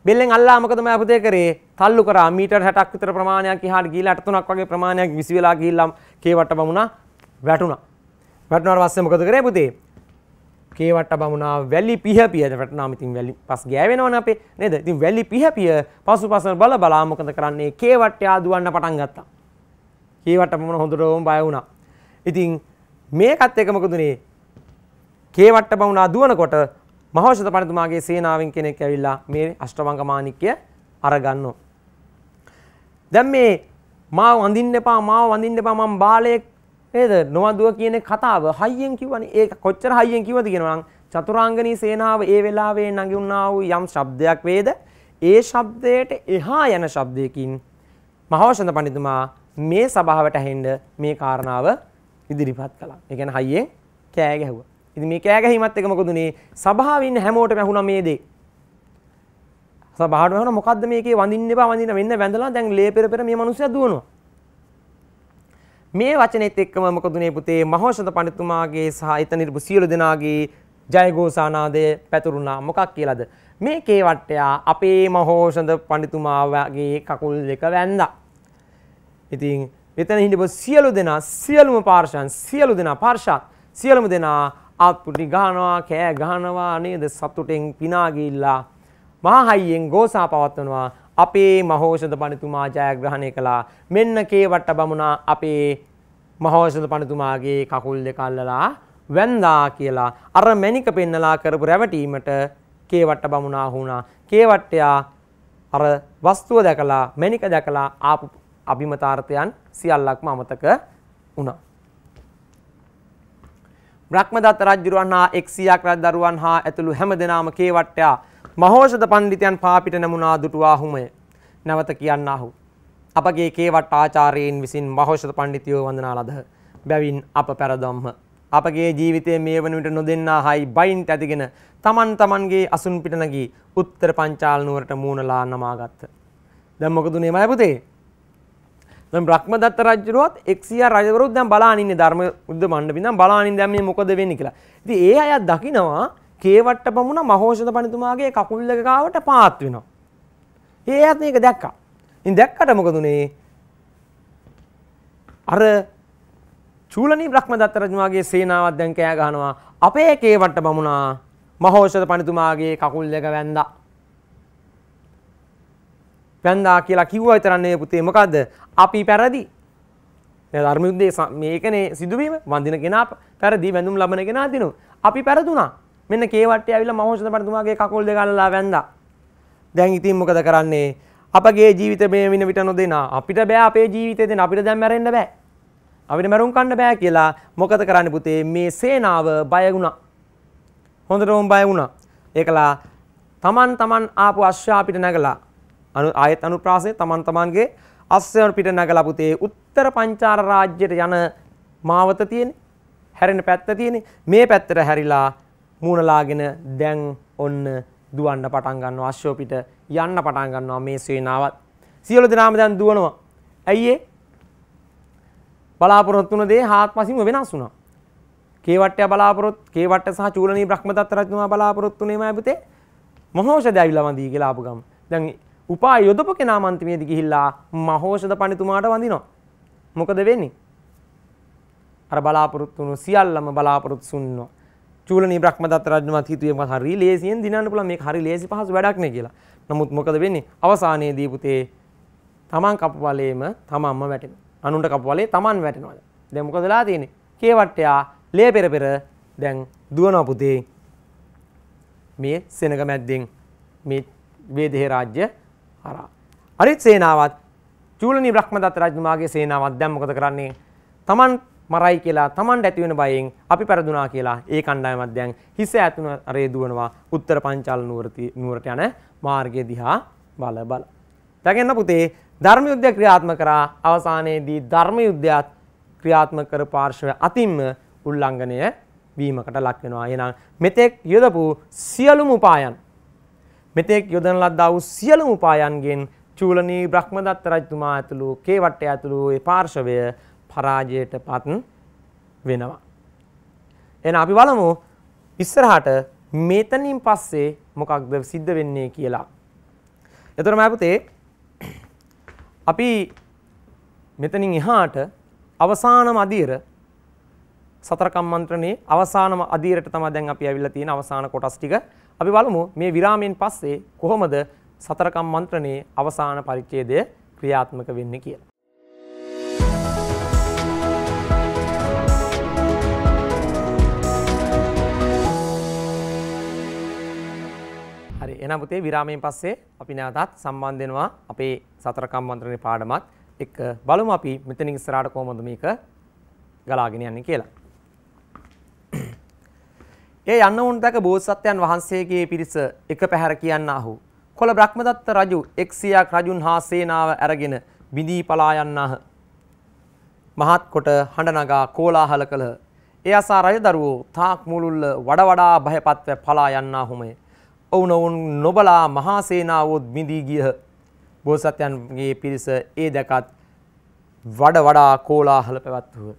S1: බෙල්ලෙන් අල්ලා මොකද මම පුතේ කරේ තල්ලු කරා මීටර් 60ක් විතර ප්‍රමාණයක් ඉහාට ගිහිල්ලා 8.3ක් වගේ ප්‍රමාණයක් විසි වෙලා ගිහිල්ලා කේවට බමුණා වැටුණා. වැටුණාට පස්සේ මොකද කරේ පුතේ? කේවට බමුණා වැලි පිහ පියද වැටුණාම ඉතින් වැලි පස් ගෑවෙනවනේ අපේ නේද? ඉතින් වැලි පිහ පිය පසුපස බල බලා මොකද කරන්නේ? කේවට ආදුවන්න පටන් ගත්තා. කේවට බමුණ හොඳටම බය වුණා. ඉතින් මේකත් එක මොකදුනේ කේවට්ට බමුණා දුවනකොට මහෞෂධ පණිතුමාගේ සේනාවෙන් කෙනෙක් ඇවිල්ලා මේ අෂ්ටවංග මාණික්ය අරගන්නවා. දැන් මේ මාව වඳින්න එපා මාව වඳින්න එපා මම බාලයෙක් නේද නොවදුව කියන කතාව හයියෙන් කිව්වනේ ඒක කොච්චර හයියෙන් කිව්වද කියනවා නම් චතුරාංගනී සේනාව ඒ වෙලාවේ නගින්නා වූ යම් ශබ්දයක් වේද ඒ ශබ්දයට එහා යන ශබ්දයකින් මහෞෂධ පණිතුමා මේ සභාවට ඇහෙන්න මේ කාරණාව ඉදිරිපත් කළා. ඒ කියන්නේ හයියෙන් කෑ ගැහුවා. ඉතින් මේ කෑ ගැහීමත් එක මොකද උනේ? සභාවේ ඉන්න හැමෝටම ඇහුණා මේ දේ. සභාවට ඇහුණා මොකද්ද මේකේ වඳින්න එපා වඳින්න වෙන්න වැඳලා දැන් ලේ පෙර පෙර මේ මිනිස්සු දුවනවා. මේ වචනෙත් එක්කම මොකද උනේ පුතේ මහෞෂධ පඬිතුමාගේ සහ එතන ඉරපු සියලු දෙනාගේ ජයഘോഷානාදය පැතුරුණා. මොකක් කියලාද? මේ කේවට්ටයා අපේ මහෞෂධ පඬිතුමාගේ කකුල් දෙක වැන්දා. ඉතින් මෙතන හිටපු සියලු දෙනා සියලුම පාර්ශයන් සියලු දෙනා පාර්ශාත් සියලුම දෙනා ආත්පුටි ගහනවා කෑ ගහනවා නේද සතුටෙන් පිනා ගිල්ලා මහා හයියෙන් ගෝසා පවත්වනවා අපේ මහෝෂධ පණිතුමා ජයග්‍රහණය කළා මෙන්න කේවට බමුණා අපේ මහෝෂධ පණිතුමාගේ කකුල් දෙක අල්ලලා වැන්දා කියලා අර මැණික පෙන්නලා කරපු රැවටීමට කේවට බමුණා වුණා කේවට්ටයා අර වස්තුව දැකලා මැණික දැකලා ආපු අභිමතාර්ථයන් සියල්ලක්ම අමතක වුණා. බ්‍රහ්මදත්ත රජුරුවන් හා 100ක් රජදරුවන් හා ඇතුළු හැමදෙනාම කේවට්ටයා මහෝෂධ පඬිතයන් පාපිට නමුනා දුටුවාහුමය. නැවත කියන්නාහු. අපගේ කේවට් ආචාර්යයන් විසින් මහෝෂධ පඬිතියෝ වඳනා ලදහ. බැවින් අප පෙරදම්ම අපගේ ජීවිතයේ මේ වන විට නොදෙන්නා හයි බයින්ට ඇතිගෙන තමන් තමන්ගේ අසුන් පිට නැගී උත්තර පංචාල නුවරට මූණලා නමාගත්තා. දැන් මොකද උනේ මය පුතේ? දැන් බ්‍රහ්මදත්ත රජුරුවත් 100 රජවරුත් දැන් බලාගෙන ඉන්නේ ධර්ම යුද්ධ මණ්ඩපින් දැන් බලාගෙන දැන් මේ මොකද වෙන්නේ කියලා. ඉතින් ඒ අය දකිනවා කේවට්ට බමුණ මහෝෂධ පණිතුමාගේ කකුල් දෙක ගාවට පාත් වෙනවා. ඒ අයත් මේක දැක්කා. ඉතින් දැක්කට මොකද උනේ? අර චූලනී බ්‍රහ්මදත්ත රජුමාගේ සේනාවක් දැන් කෑ ගහනවා. අපේ කේවට්ට බමුණා මහෝෂධ පණිතුමාගේ කකුල් දෙක වැන්දා. වැන්දා කියලා කිව්වා විතරන්නේ පුතේ මොකද්ද අපි පැරදි ධර්මයුද්දේ මේකනේ සිදුවීම වන්දින කෙනා පැරදි වැඳුම් ලබන කෙනා දිනු අපි පැරදුනා මෙන්න කේවට්ටේ ඇවිල්ලා මහෞෂධ පඬතුමාගේ කකුල් දෙක අල්ලලා වැඳා දැන් ඉතින් මොකද කරන්නේ අපගේ ජීවිත මේ වින විට නොදෙනා අපිට බෑ අපේ ජීවිතේ දෙන අපිට දැන් මැරෙන්න බෑ අපිට මැරුම් කන්න බෑ කියලා මොකද කරන්නේ පුතේ මේ සේනාව බය වුණා හොඳටම බය වුණා ඒකලා තමන් තමන් ආපු අශ්ව අපිට නැගලා අනු ආයත් අනුප්‍රාසය තමන් තමන්ගේ අස්සවන පිට නගලා පුතේ උත්තර පංචාර රාජ්‍යයට යන මාවත තියෙන්නේ. හැරෙන පැත්ත තියෙන්නේ. මේ පැත්තට හැරිලා මූණලාගෙන දැන් ඔන්න දුවන්න පටන් ගන්නවා අශ්වෝ පිට යන්න පටන් ගන්නවා මේ සේනාවත්. සියලු දෙනාම දැන් දුවනවා. ඇයි බලාපොරොත්තු වුණ දේ හාත්පසින්ම වෙනස් වුණා. කේවට්ටය බලාපොරොත් කේවට්ට සහ චූලනී බ්‍රහ්මදත්ත රජතුමා බලාපොරොත්තු වුණේම ඇබතේ මොහොෂද ඇවිල්ලා වඳී කියලා ආපු ගම. දැන් උපා යොදපු කෙනා මන්තිමේදී ගිහිල්ලා මහෝෂධ පඬිතුමාට වඳිනවා. මොකද වෙන්නේ? අර බලාපොරොත්තු වුණු සියල්ලම බලාපොරොත්තු වුණා. චූලනී බ්‍රහ්මදත්ත රජතුමාත් හිතුවේ මම හරි ලේසියෙන් දිනන්න පුළුවන් මේක හරි ලේසි පහසු වැඩක් නේ කියලා. නමුත් මොකද වෙන්නේ? අවසානයේදී පුතේ තමන් කපු වලේම තමන්ම වැටෙනවා. අනුන්ට කපු වලේ තමන් වැටෙනවා. දැන් මොකද වෙලා තියෙන්නේ? කේවට්ටයා ලේ පෙර පෙර දැන් දුවනවා පුතේ. මේ සෙනග මැද්දෙන් මේ වේදේ රාජ්‍ය හරහා. අරිත් සේනාවත් චූලනි බ්‍රහ්මදත්ත රජතුමාගේ සේනාවත් දැන් මොකද කරන්නේ? Taman මරයි කියලා Tamanට ඇති වෙන බයෙන් අපි පෙරදුනා කියලා ඒ කණ්ඩායමත් දැන් හිස ඇතුන රේ දුවනවා උත්තර පංචාල නුවරට යන මාර්ගය දිහා බල බල. දැන් පුතේ ධර්ම යුද්ධය ක්‍රියාත්මක කරා අවසානයේදී ධර්ම යුද්ධයත් ක්‍රියාත්මක කර පාර්ශවය අතින්ම උල්ලංඝනය වීමකට ලක් වෙනවා. එහෙනම් මෙතෙක් යොදපු සියලුම උපායන් මෙතෙක් යොදන ලද්දා වූ සියලුම උපායන්ගෙන් චූලනී බ්‍රහ්මදත්ත රජතුමා ඇතුළු කේවට්ටය ඇතුළු ඒ පාර්ශවය පරාජයට පත් වෙනවා. එන අපි බලමු ඉස්සරහට මෙතනින් පස්සේ මොකක්ද සිද්ධ වෙන්නේ කියලා. එතකොට මම පුතේ අපි මෙතනින් එහාට අවසානම අධීර සතරකම් මන්ත්‍රණයේ අවසානම අධීරට තමයි දැන් අපි ඇවිල්ලා තියෙන අවසාන කොටස් ටික අපි බලමු මේ විරාමයෙන් පස්සේ කොහොමද සතරකම් මන්ත්‍රණයේ අවසාන පරිච්ඡේදය ක්‍රියාත්මක වෙන්නේ කියලා. හරි එහෙනම් පුතේ විරාමයෙන් පස්සේ අපි නැවතත් සම්බන්ධ වෙනවා අපේ සතරකම් මන්ත්‍රණේ පාඩමත් එක්ක බලමු අපි මෙතනින් ඉස්සරහට කොහොමද මේක ගලාගෙන යන්නේ කියලා. ඒ යන්න උන් දැක බෝසත්යන් වහන්සේගේ පිරිස එක පැහැර කියන්නාහු. කොළ බ්‍රහ්මදත්ත රජු එක්සියක් රජුන් හා සේනාව ඇරගෙන බිඳී පලා යන්නාහ. මහත් කොට හඬ නගා කෝලාහල කළහ. ඒ අසා රජදරුවෝ තාක් මුළුල්ල වඩ වඩා භයපත්ව පලා යන්නාහුමය. ඔවුනවුන් නොබලා මහා සේනාවොත් බිඳී ගියහ. බෝසත්යන්ගේ පිරිස ඒ දැකත් වඩ වඩා කෝලාහල පැවැත්වුව.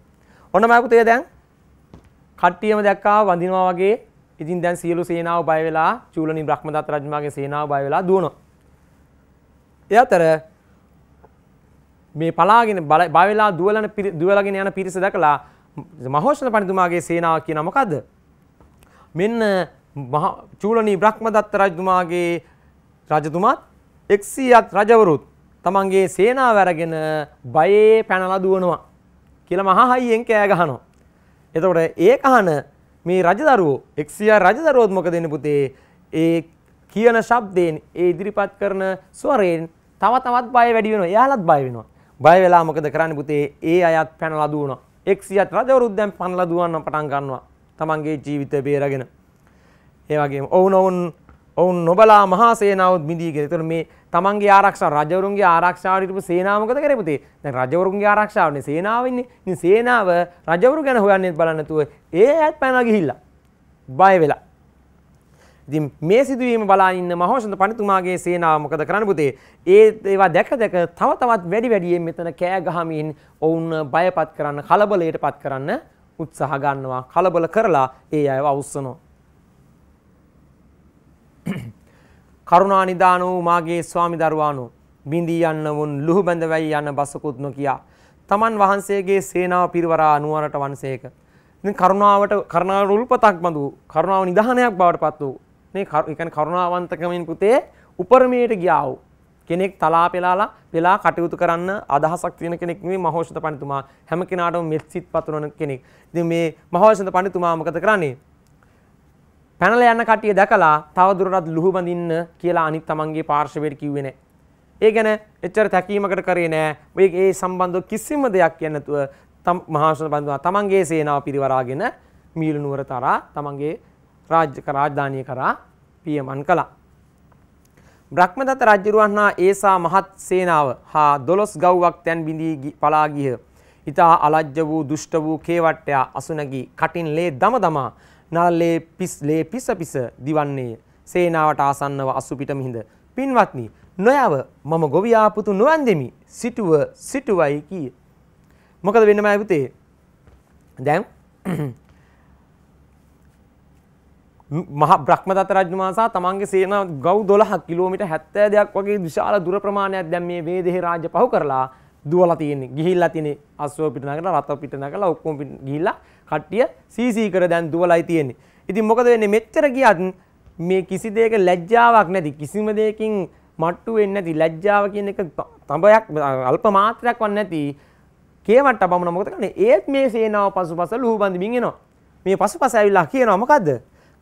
S1: ඔන්න මැපුතේ දැන් කට්ටියම දැක්කා වඳිනවා වගේ ඉතින් දැන් සියලු සේනාව බය වෙලා චූලනි බ්‍රහ්මදත්ත රජුමාගේ සේනාව බය වෙලා දුවනවා. ඒ අතර මේ පලාගෙන බය වෙලා දුවලන දුවලාගෙන යන පිරිස දැකලා මහෝෂණ පඬිතුමාගේ සේනාව කියන මොකද්ද? මෙන්න චූලනි බ්‍රහ්මදත්ත රජුමාගේ රජතුමාත් 100ත් රජවරුත් තමන්ගේ සේනාව අරගෙන බයේ පැනලා දුවනවා කියලා මහා හයියෙන් කෑ ගහනවා. එතකොට ඒ අහන මේ රජදරුවෝ එක්සියා රජදරුවොත් මොකද වෙන්නේ පුතේ ඒ කියන ශබ්දයෙන් ඒ ඉදිරිපත් කරන ස්වරයෙන් තව තවත් බය වැඩි වෙනවා. එයාලත් බය වෙනවා. බය වෙලා මොකද කරන්නේ පුතේ ඒ අයත් පැනලා දුවනවා. එක්සියත් රජවරුත් දැන් පැනලා දුවන්න පටන් ගන්නවා. තමන්ගේ ජීවිතය බේරගෙන. ඒ වගේම ඔවුන් ඔවුන් ඔවුන් නොබලා මහා සේනාවත් මිදීගෙන. ඒතර මේ තමන්ගේ ආරක්ෂා රජවරුන්ගේ ආරක්ෂාව ඉරපු සේනාව මොකද කරපුතේ? දැන් රජවරුන්ගේ ආරක්ෂාවනේ සේනාව ඉන්නේ. ඉතින් සේනාව රජවරු ගැන හොයන්නේ බලන්න නැතුව ඒ ඇත් පැනලා ගිහිල්ලා. බය වෙලා. ඉතින් මේ සිදුවීම බලා ඉන්න මහෞෂධ පඬිතුමාගේ සේනාව මොකද කරන්න පුතේ? ඒ ඒවා දැක දැක තව තවත් වැඩි වැඩියෙන් මෙතන කෑ ගහමින් ඔවුන් බයපත් කරන්න, කලබලයටපත් කරන්න උත්සාහ ගන්නවා. කලබල කරලා ඒ අයව අවුස්සනවා. [COUGHS] කරුණා නිදාන වූ මාගේ ස්වාමි දරුවානු බිඳී යන්න වුන් ලුහු බැඳවැයි යන්න බසකුත් නොකියා තමන් වහන්සේගේ සේනාව පිරිවරා නුවරට වන්සේක. ඉතින් කරුණාවට කරුණාවට උල්පතක් බඳු කරුණාව නිධානයක් බවට පත් වූ මේ කියන්නේ කරුණාවන්තකමින් පුතේ උපරමයට ගියා වූ කෙනෙක් තලා පෙලාලා වෙලා කටයුතු කරන්න අදහසක් තියෙන කෙනෙක් නෙවෙයි මහෞෂධ පඬිතුමා හැම කෙනාටම මෙත් සිත් පතුරවන කෙනෙක්. ඉතින් මේ මහෞෂධ පඬිතුමා මොකද කරන්නේ? පැනල යන්න කටිය දැකලා තවදුරටත් ලුහු බඳින්න කියලා අනිත් තමන්ගේ පාර්ශවයට කිව්වේ නැහැ. ඒ ගැන එච්චර තැකීමකට කරේ නෑ. ඔය ඒ සම්බන්ධව කිසිම දෙයක් කියන්නේ නැතුව මහාසන බඳුනා තමන්ගේ සේනාව පිරිවරාගෙන මීළු නුවර තරා තමන්ගේ රාජ්‍ය රාජධානිය කරා පියමන් කළා. බ්‍රහ්මදත්ත රජුරුවන් හා ඒසා මහත් සේනාව හා දොළොස් ගව්වක් තැන් බිඳී පලා ගිය. ඊතා අලජ්ජ වූ දුෂ්ට වූ කේවට්ටයා අසුනගී කටින් ලේ දම දමා නාලේ පිස් ලේ පිස පිස දිවන්නේ සේනාවට ආසන්නව අසුපිට මිහිඳ පින්වත්නි නොයව මම ගොවියා පුතු නොවන් දෙමි සිටුව සිටුවයි කීය මොකද වෙන්නේ මෑ පුතේ දැන් මහා බ්‍රහ්මදත්ත රජතුමා සහ තමන්ගේ සේනා ගව් 12 කිලෝමීටර් 72ක් වගේ විශාල දුර ප්‍රමාණයක් දැන් මේ වේදෙහි රාජ්‍ය පහු කරලා දුවලා තියෙන්නේ. ගිහිල්ලා තියෙන්නේ අශ්වව පිට නගලා රථ පිට නගලා ඔක්කොම ගිහිල්ලා කට්ටිය සීසී කර දැන් දුවලයි තියෙන්නේ. ඉතින් මොකද වෙන්නේ මෙච්චර ගියත් මේ කිසි දෙයක ලැජ්ජාවක් නැති කිසිම දෙයකින් මට්ටු වෙන්නේ නැති ලැජ්ජාව කියන එක තඹයක් අල්ප මාත්‍රයක් වන් නැති කේවට බමුණ මොකද කරන්නේ? ඒත් මේ සේනාව පසුපස ලුහුබඳමින් එනවා. මේ පසුපස ඇවිල්ලා කියනවා මොකද්ද?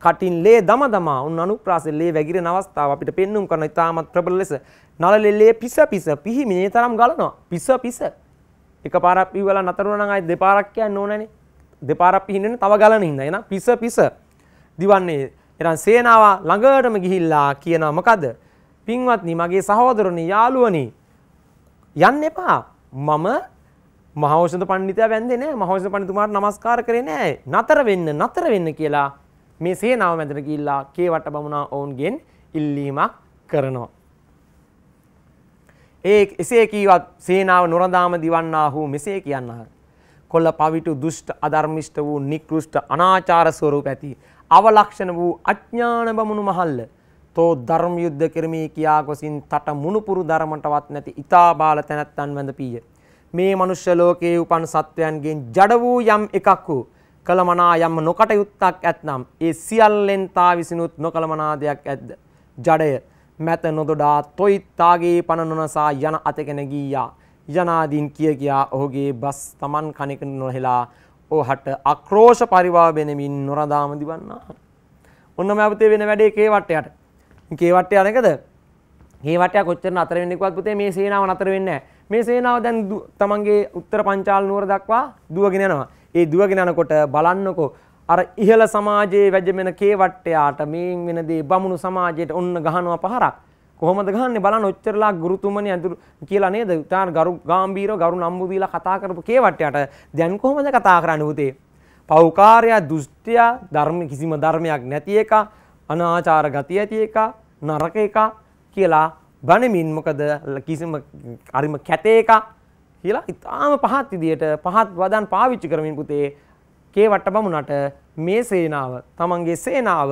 S1: කටින් ලේ දම දමා උන් අනුප්‍රාසයෙන් ලේ වැගිරෙන අවස්ථාව අපිට පෙන්눔 කරන ඉතාමත් ප්‍රබල ලෙස නළලේ ලේ පිස පිස පිහිමිනේ තරම් ගලනවා. පිස පිස එකපාරක් පිවලා නතර වුණා නම් ආයෙ දෙපාරක් කියන්න ඕනනේ. දෙපාරක් පිහින්නන තව ගලන හින්දා. එහෙනම් පිස පිස දිවන්නේ. එහෙනම් සේනාව ළඟටම ගිහිල්ලා කියනවා මොකද? පින්වත්නි මගේ සහෝදරනි යාළුවනි යන්න එපා. මම මහෞෂධ පණ්ඩිතයා වැන්දේ නෑ. මහෞෂධ පණ්ඩිතුමාට নমස්කාර කරේ නෑ. නතර වෙන්න නතර වෙන්න කියලා මේ සේනාව මැදට ගිහිල්ලා කේවට බමුණා ඔවුන්ගෙන් ඉල්ලීමක් කරනවා. ඒ එසේ කීවත් සේනාව නොරදාම දිවන්නාහු මෙසේ කියන්නාහ. කොල්ල පවිටු දුෂ්ට අධර්මිෂ්ට වූ නිකෘෂ්ට අනාචාර ස්වරූප ඇති අවලක්ෂණ වූ අඥාන බමුණු මහල්ල තෝ ධර්ම යුද්ධ කිරීමේ කියා ගොසින් තට මුණුපුරු ධර්මටවත් නැති ඊතා බාල තැනැත්තන් වැඳ පීය මේ මනුෂ්‍ය ලෝකයේ උපන් සත්වයන්ගෙන් ජඩ වූ යම් එකක් වූ කළමනා යම් නොකටයුත්තක් ඇත්නම් ඒ සියල්ලෙන් තා විසිනුත් නොකළමනා දෙයක් ඇද්ද ජඩය මැත නොදොඩා තොයිත්තාගේ පණ නොනසා යන අතකෙන ගීයා යනාදීන් කිය කියා ඔහුගේ බස් Taman කණක නොහෙලා ඔහට අක්‍රෝෂ පරිවාබෙනමින් නොරදාම දිවන්නා. ඔන්න මෑපතේ වෙන වැඩේ කේවට්ටයට. කේවට්ටය නේකද? කේවට්ටය කොච්චර නතර වෙන්නේ කිව්වත් පුතේ මේ සේනාව නතර වෙන්නේ නැහැ. මේ සේනාව දැන් තමන්ගේ උත්තර පංචාල නුවර දක්වා දුවගෙන යනවා. ඒ දුවගෙන යනකොට බලන්නකෝ අර ඉහළ සමාජයේ වැජමෙන කේවට්ටයාට මේන් වෙන දේ බමුණු සමාජයට ඔන්න ගහනවා පහරක්. කොහොමද ගහන්නේ බලන්න ඔච්චරලා ගුරුතුමනි ඇඳුරු කියලා නේද? තාර ගරු ගාම්බීරව ගරු නම්බුදීලා කතා කරපු කේවට්ටයට දැන් කොහොමද කතා කරන්නේ උතේ? පෞකාරයා දුෂ්ටයා ධර්ම කිසිම ධර්මයක් නැති එක අනාචාර ගති ඇති එක නරක එක කියලා බණමින් මොකද කිසිම අරිම කැතේ එක කියලා ඉතාම පහත් විදියට පහත් වදන් පාවිච්චි කරමින් පුතේ කේවට්ට බමුණට මේ සේනාව තමන්ගේ සේනාව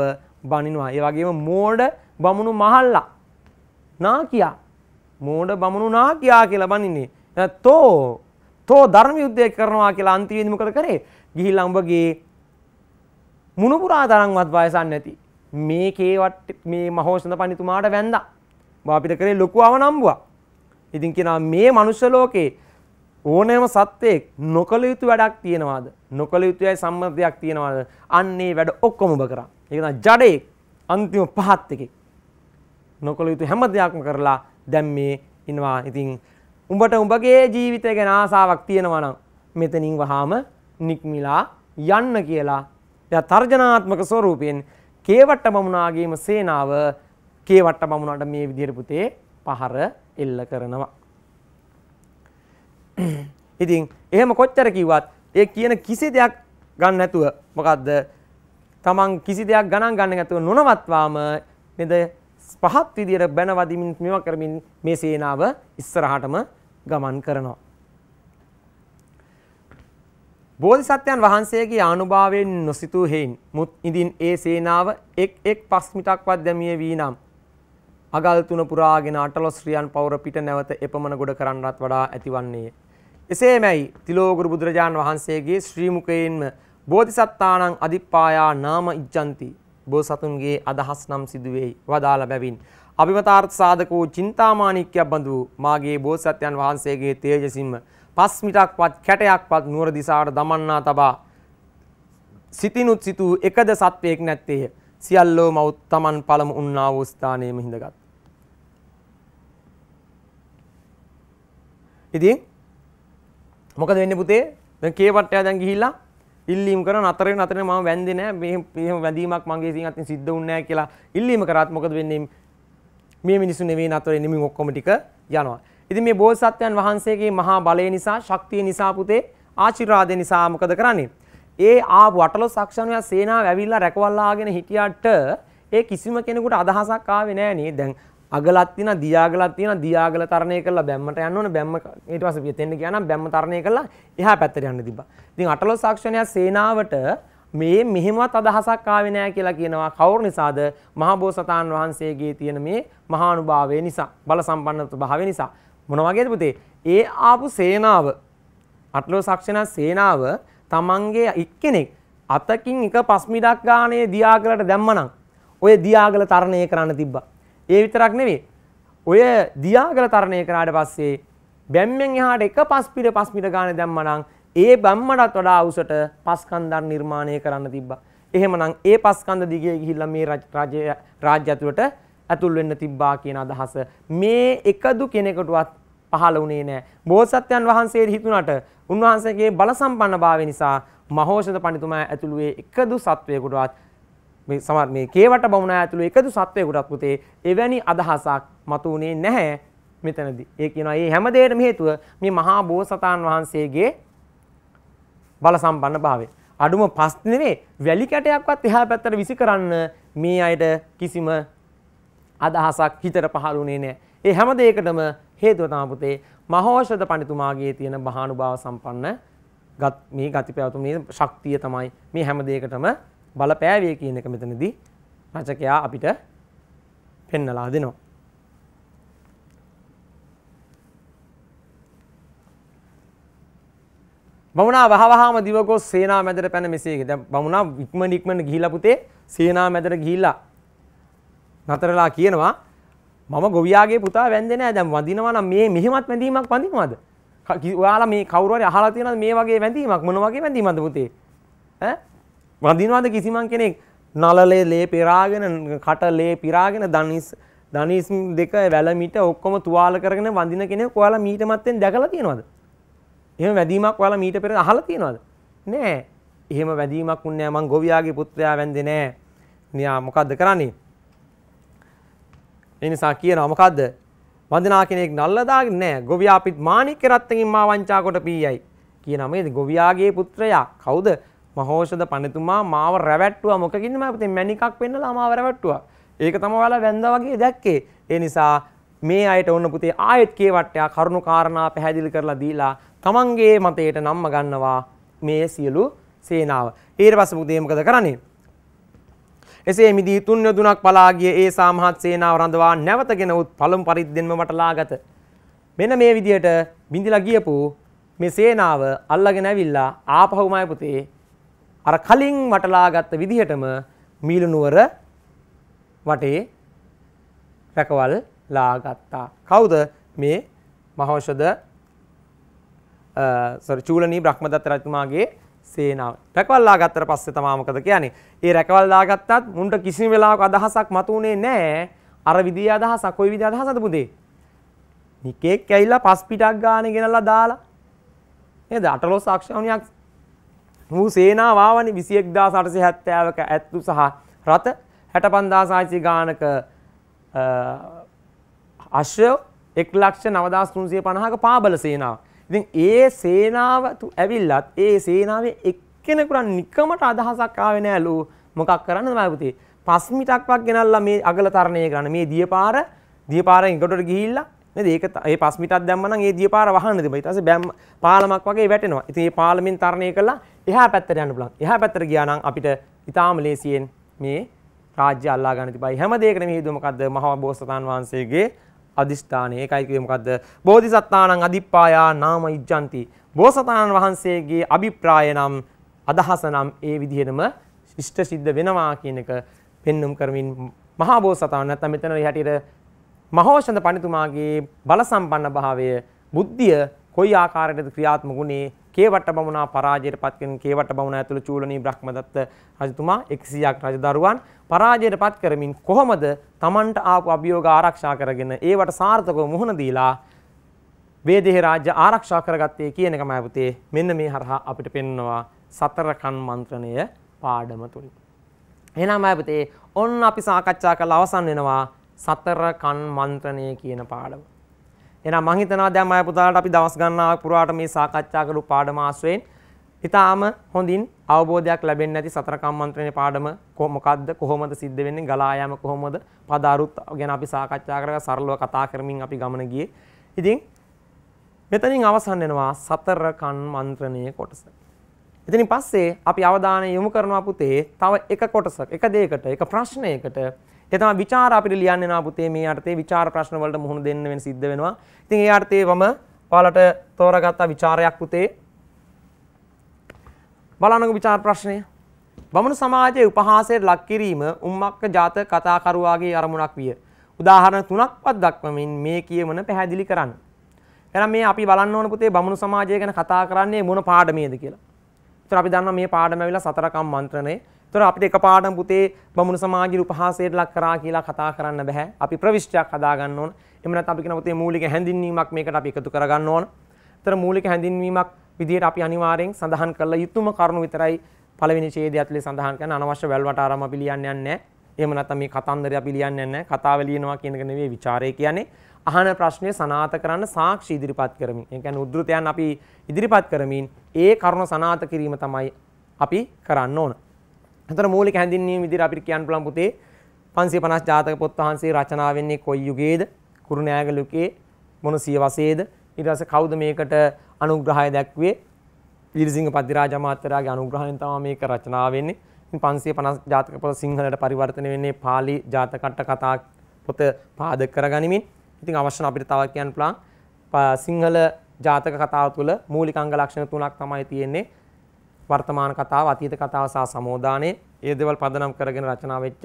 S1: බනිනවා. ඒ වගේම මෝඩ බමුණු මහල්ලා නා කියා මෝඩ බමුණු නා කියා කියලා බනින්නේ. තෝ තෝ ධර්ම යුද්ධය කරනවා කියලා අන්තිමේදී මොකද කරේ? ගිහිල්ලා උඹගේ මුණුපුරා තරම්වත් වයසක් නැති මේකේ වට මේ මහෝසඳ පණිතුමාට වැන්දා. වාපිට කරේ ලොකු අවනම්බුවක්. ඉතින් කියනවා මේ මනුෂ්‍ය ලෝකේ ඕනෑම සත්වයෙක් නොකළ යුතු වැඩක් තියෙනවාද? නොකළ යුතුයයි සම්මතයක් තියෙනවාද? අන්න ඒ වැඩ ඔක්කොම ඔබ කරා. ඒක තමයි ජඩේ අන්තිම පහත් එකේ. නොකළ යුතු හැම දෙයක්ම කරලා දැන් මේ ඉන්නවා ඉතින් උඹට උඹගේ ජීවිතය ගැන ආසාවක් තියෙනවා නම් මෙතනින් වහාම නික්මිලා යන්න කියලා එයා තර්ජනාත්මක ස්වරූපයෙන් කේවට්ට බමුණාගේම සේනාව කේවට්ට බමුණාට මේ විදිහට පුතේ පහර එල්ල කරනවා. ඉතින් එහෙම කොච්චර කිව්වත් ඒ කියන කිසි දෙයක් ගන්න නැතුව මොකද්ද? තමන් කිසි දෙයක් ගණන් ගන්න නැතුව නොනවත්වාම නේද පහත් විදියට බැනවදිමින් මේවා කරමින් මේ සේනාව ඉස්සරහටම ගමන් කරනවා. බෝධිසත්වයන් වහන්සේගේ ආනුභාවයෙන් නොසිතූ හේයින් මුත් ඉදින් ඒ සේනාව එක් එක් පස් මිටක්වත් දැමිය වී නම් අගල් තුන පුරාගෙන අටලොස් ශ්‍රියන් පවුර පිට නැවත එපමණ ගොඩ කරන්නත් වඩා ඇතිවන්නේය. එසේමයි තිලෝගුරු බුදුරජාන් වහන්සේගේ ශ්‍රී මුඛයෙන්ම බෝධිසත්තානං අදිප්පායා නාම ඉච්ඡන්ති බෝසතුන්ගේ අදහස් නම් සිදුවේ වදාළ බැවින් අභිමතාර්ථ සාධකෝ චින්තාමානික්‍ය බඳු මාගේ බෝසත්යන් වහන්සේගේ තේජසින්ම පස් මිටක්වත් කැටයක්වත් නුවර දිසාට දමන්නා තබා සිතිනුත් සිතූ එකද සත්වයෙක් නැත්තේය සියල්ලෝ මව් තමන් පළමු උන්නා වූ ස්ථානයේම හිඳගත්. ඉතින් මොකද වෙන්නේ පුතේ? දැන් කේ වට්ටය දැන් ගිහිල්ලා ඉල්ලීම් කර අතර අතර ම වැදන වැදීමක් මගේ සින් අතින් සිද්ධ උන්න කියලා ඉල්ලීම කරත් මොකද වෙන්නේ මේ මිනිසු නෙවේ අතර නෙමි ඔක්කොමටික යනවා. ඉති මේ බෝසත්වයන් වහන්සේගේ මහා බලය නිසා ශක්තිය නිසා පුතේ ආචිරාදය නිසා මොකද කරන්නේ. ඒ ආ වටල සක්ෂණය සේනා ඇවිල්ලා රැකවල්ලාගෙන හිටියට ඒ කිසිම කෙනෙකුට අදහසක් ආවෙ නෑනේ දැන් අගලක් තියෙනවා දියාගලක් තියෙනවා දියාගල තරණය කරලා බැම්මට යන්න ඕන බැම්ම ඊට පස්සේ එතෙන්ට ගියා නම් බැම්ම තරණය කරලා එහා පැත්තට යන්න තිබ්බා. ඉතින් අටලොස් ආක්ෂණය සේනාවට මේ මෙහෙමවත් අදහසක් ආවේ නෑ කියලා කියනවා කවුරු නිසාද මහබෝසතාන් වහන්සේගේ තියෙන මේ මහානුභාවය නිසා බල සම්පන්නත්ව භාවය නිසා මොන වගේද පුතේ ඒ ආපු සේනාව අටලෝ සක්ෂණ සේනාව තමන්ගේ එක්කෙනෙක් අතකින් එක පස්මිඩක් ගානේ දියාගලට දැම්මනම් ඔය දියාගල තරණය කරන්න තිබ්බා ඒ විතරක් නෙවෙයි. ඔය දියාගල තරණය කරාට පස්සේ බැම්මෙන් එහාට එක පස්පිට පස්මිට ගානේ දැම්මනම් ඒ බැම්මටත් වඩා උසට පස්කන්දක් නිර්මාණය කරන්න තිබ්බා. එහෙමනම් ඒ පස්කන්ද දිගේ ගිහිල්ලා මේ රාජ්‍ය ඇතුළට ඇතුල් වෙන්න තිබ්බා කියන අදහස මේ එකදු කෙනෙකුටවත් පහළ වුණේ නැහැ. බෝසත්යන් වහන්සේ හිතුණට උන්වහන්සේගේ බල සම්පන්නභාවය නිසා මහෝෂධ පඬිතුමා ඇතුළුවේ එකදු සත්වයකටවත් මේ සමහර මේ කේවට බමුණා ඇතුළු එකදු සත්වයකටත් පුතේ එවැනි අදහසක් මතු වුණේ නැහැ මෙතනදී. ඒ කියනවා මේ හැම දෙයකම හේතුව මේ මහා බෝසතාන් වහන්සේගේ බල සම්පන්න භාවය. අඩුම පස් නෙවේ වැලි කැටයක්වත් එහා පැත්තට විසි කරන්න මේ අයට කිසිම අදහසක් හිතට පහළුනේ නැහැ. ඒ හැම දෙයකටම හේතුව තමයි පුතේ මහෞෂධ පඬිතුමාගේ තියෙන මහානුභාව සම්පන්න ගත් මේ ගති පැවතුම් මේ ශක්තිය තමයි මේ හැම දෙයකටම බලපෑවේ කියන එක මෙතනදී රචකයා අපිට පෙන්නලා දෙනවා. බමුණා වහවහාම දිවගොස් සේනා මැදට පැන මෙසේක. දැන් බමුණා ඉක්මන ඉක්මන ගිහිලා පුතේ සේනා මැදට ගිහිල්ලා නතරලා කියනවා මම ගොවියාගේ පුතා වැන්දේ නෑ දැන් වඳිනවා නම් මේ මෙහෙමත් වැඳීමක් වඳිනවද? ඔයාලා මේ කවුරු හරි අහලා තියෙනවද මේ වගේ වැඳීමක් මොන වගේ වැඳීමක්ද පුතේ? ඈ වඳිනවාද කිසිමන් කෙනෙක් නලලේ ලේ පෙරාගෙන කට ලේ පිරාගෙන දනිස් දනිස් දෙක වැලමිට ඔක්කොම තුවාල කරගෙන වඳින කෙනෙක් ඔයාලා මීට මත්තෙන් දැකලා තියෙනවද? එහෙම වැදීමක් ඔයාලා මීට පෙර අහලා තියෙනවද? නෑ. එහෙම වැදීමක් උන්නේ නෑ මං ගොවියාගේ පුත්‍රයා වැන්දේ නෑ. න්යා මොකද්ද කරන්නේ? ඒ නිසා කියනවා මොකද්ද? වඳනා කෙනෙක් නල්ල දාගෙන නෑ. ගොවියා පිට මාණික්ක රත්නකින් මා වංචා කොට පීයයි. කියනවා මේ ගොවියාගේ පුත්‍රයා කවුද? මහෝෂද පනතුමා මාව රැවැට්ටුව මොකකින්ම අපති මැනිකක් වෙන්නලා මාව රැවැට්ටුව ඒක තම වාලා වැන්ද වගේ දැක්කේ ඒ නිසා මේ අයට ඔන්න පුතේ ආයෙත් කියවට්ටයා කරුණු කාරණා පැහැදිලි කරලා දීලා තමන්ගේ මතයට නම්ම ගන්නවා මේ සියලු සේනාව ඊට පස්සේ පුතේ මොකද කරන්නේ එසේ මිදී තුන් යොදුනක් පලා ගිය ඒ සාමහත් සේනාව රඳවා නැවතගෙන උත් පළමු පරිද්දෙන්ම මට ලාගත මෙන්න මේ විදියට බිඳිලා ගියපු මේ සේනාව අල්ලගෙන ඇවිල්ලා ආපහුමයි පුතේ අර කලින් වටලාගත්ත විදිහටම මීලුනුවර වටේ රැකවල් ලාගත්තා. කවුද මේ මහෞෂධ චූලනී බ්‍රහ්මදත්ත රජතුමාගේ සේනාව. රැකවල් ලාගත්තට පස්සේ තමා මොකද කියන්නේ? ඒ රැකවල් ලාගත්තත් මුන්ට කිසිම වෙලාවක අදහසක් මතුනේ නැහැ. අර විදිය අදහසක්, ওই විදිය අදහසද පුතේ? නිකේක් ඇවිල්ලා පස් පිටක් ගානේ ගෙනල්ලා දාලා නේද? අටලොස් අක්ෂරණියක් නූ සේනා වාවනි 21870ක ඇත්තු සහ රත 65000 ගානක අශ්ව 1950ක පාබල සේනාව. ඉතින් ඒ සේනාව ඇවිල්ලත් ඒ සේනාවේ එක්කෙනෙකුට නිකමට අදහසක් ආවේ නෑලු. මොකක් කරන්නද මම පුතේ? පස්මිටක්වත් ගෙනල්ලා මේ අගල තරණය කරන්න. මේ දියපාර දියපාරෙන් එකට ගිහිල්ලා නේද? ඒක ඒ පස්මිටක් දැම්ම නම් ඒ දියපාර වහන්න දෙබයි. ඊට පස්සේ බෑම් පාලමක් වගේ වැටෙනවා. ඉතින් මේ පාලමෙන් තරණය කළා එහා පැත්තට යන්න පුළුවන්. එහා පැත්තට ගියා නම් අපිට ඊටාම ලේසියෙන් මේ රාජ්‍ය අල්ලා ගන්න තිබයි. හැම දෙයකටම හේතුව මොකද්ද? මහා බෝසතාණන් වහන්සේගේ අදිෂ්ඨානය. ඒකයි කිව්වේ මොකද්ද? බෝධිසත්තාණං අදිප්පායා නාම ඉජ්ජಂತಿ. බෝසතාණන් වහන්සේගේ අභිප්‍රාය නම් අදහස නම් ඒ විදිහෙම ඉෂ්ට සිද්ධ වෙනවා කියන එක පෙන්눔 කරමින් මහා බෝසතාණන් නැත්නම් මෙතන හැටියට මහෝෂඳ පණිතුමාගේ බල සම්පන්න භාවය බුද්ධිය කොයි ආකාරයකටද ක්‍රියාත්මක වුණේ කේවට බමුණා පරාජයට පත් කරන කේවට බමුණා ඇතුළු චූලනී බ්‍රහ්මදත්ත රජතුමා 100ක් රජදරුවන් පරාජයට පත් කරමින් කොහොමද Tamanට ආපු අභියෝග ආරක්ෂා කරගෙන ඒවට සාර්ථකව මුහුණ දීලා වේදේහ රාජ්‍ය ආරක්ෂා කරගත්තේ කියන එකමයි පුතේ මෙන්න මේ හරහා අපිට පෙන්නවා සතර කන් මන්ත්‍රණය පාඩම තුලින් එහෙනම් අය පුතේ ඔන්න අපි සාකච්ඡා කරලා අවසන් වෙනවා සතර කන් මන්ත්‍රණය කියන පාඩම එහෙනම් මම හිතනවා දැන් මම පුතාලට අපි දවස් ගණනාවක් පුරාට මේ සාකච්ඡා කරපු පාඩම ආශ්‍රයෙන් ඉතාලම හොඳින් අවබෝධයක් ලැබෙන්නේ නැති සතර කම්මන්ත්‍රණේ පාඩම මොකක්ද කොහොමද සිද්ධ වෙන්නේ ගලා යාම කොහොමද පද අරුත් ගැන අපි සාකච්ඡා කරලා සරලව කතා කරමින් අපි ගමන ගියේ. ඉතින් මෙතනින් අවසන් වෙනවා සතර කම්මන්ත්‍රණයේ කොටස. ඉතින් පස්සේ අපි අවධානය යොමු කරනවා පුතේ තව එක කොටසක් එක දෙයකට එක ප්‍රශ්නයකට ඒ තමයි ਵਿਚාර අපිට ලියන්න එනවා පුතේ මේ අර්ථයේ විචාර ප්‍රශ්න වලට මුහුණ දෙන්න වෙන සිද්ධ වෙනවා. ඉතින් ඒ අර්ථයේ වම ඔයාලට තෝරාගත්ත ਵਿਚාරයක් පුතේ. බලන්නකෝ විචාර ප්‍රශ්නය. බමුණු සමාජයේ උපහාසයට ලක් කිරීම උම්මක්ක ජාතක කතාකරුවාගේ අරමුණක් විය. උදාහරණ තුනක්වත් දක්වමින් මේ කියමන පැහැදිලි කරන්න. එහෙනම් මේ අපි බලන්න ඕන පුතේ බමුණු සමාජය ගැන කතා කරන්නේ මොන පාඩමේද කියලා. ඒතර අපි දන්නවා මේ පාඩම ඇවිල්ලා සතරකම් මන්ත්‍රණය. තොර අපිට එකපාරටම පුතේ බමුණු සමාජයේ උපහාසයට ලක් කරා කියලා කතා කරන්න බෑ. අපි ප්‍රවිෂ්ටයක් හදාගන්න ඕන. එහෙම නැත්නම් අපි කියන පුතේ මූලික හැඳින්වීමක් මේකට අපි එකතු කරගන්න ඕන. ඒතර මූලික හැඳින්වීමක් විදිහට අපි අනිවාර්යෙන් සඳහන් කළ යුතුම කරුණු විතරයි පළවෙනි ඡේදය ඇතුලේ සඳහන් කරන අනවශ්‍ය වැල්වට ආරම අපි ලියන්නේ නැහැ. එහෙම නැත්නම් මේ කතන්දරය අපි ලියන්නේ නැහැ. කතාව ලියනවා කියන එක නෙවෙයි ਵਿਚාරය කියන්නේ. අහන ප්‍රශ්නය සනාත කරන්න සාක්ෂි ඉදිරිපත් කරමින්. ඒ කියන්නේ උද්ෘතයන් අපි ඉදිරිපත් කරමින් ඒ කරුණ සනාත කිරීම තමයි අපි කරන්න ඕන. එතකොට මූලික හැඳින්වීම විදිහට අපිට කියන්න පුළුවන් පුතේ 550 ජාතක පොත් වහන්සේ රචනා වෙන්නේ කොයි යුගයේද? කුරුණෑගල යුගයේ මොන සියවසේද? ඊට පස්සේ කවුද මේකට අනුග්‍රහය දැක්වේ? වීරසිංහ පතිරාජ අමාත්‍යරාගේ අනුග්‍රහයෙන් තමයි මේක රචනා වෙන්නේ. ඉතින් 550 ජාතක පොත සිංහලට පරිවර්තනය වෙන්නේ pāli ජාතකට කතා පොත පාදක කරගනිමින්. ඉතින් අවශ්‍ය අපිට තව කියන්න පුළුවන් සිංහල ජාතක කතාව තුළ මූලික අංග ලක්ෂණ තුනක් තමයි තියෙන්නේ. වර්තමාන කතාව අතීත කතාව සහ සමෝදානයේ ඒ දේවල් පදනම් කරගෙන රචනා වෙච්ච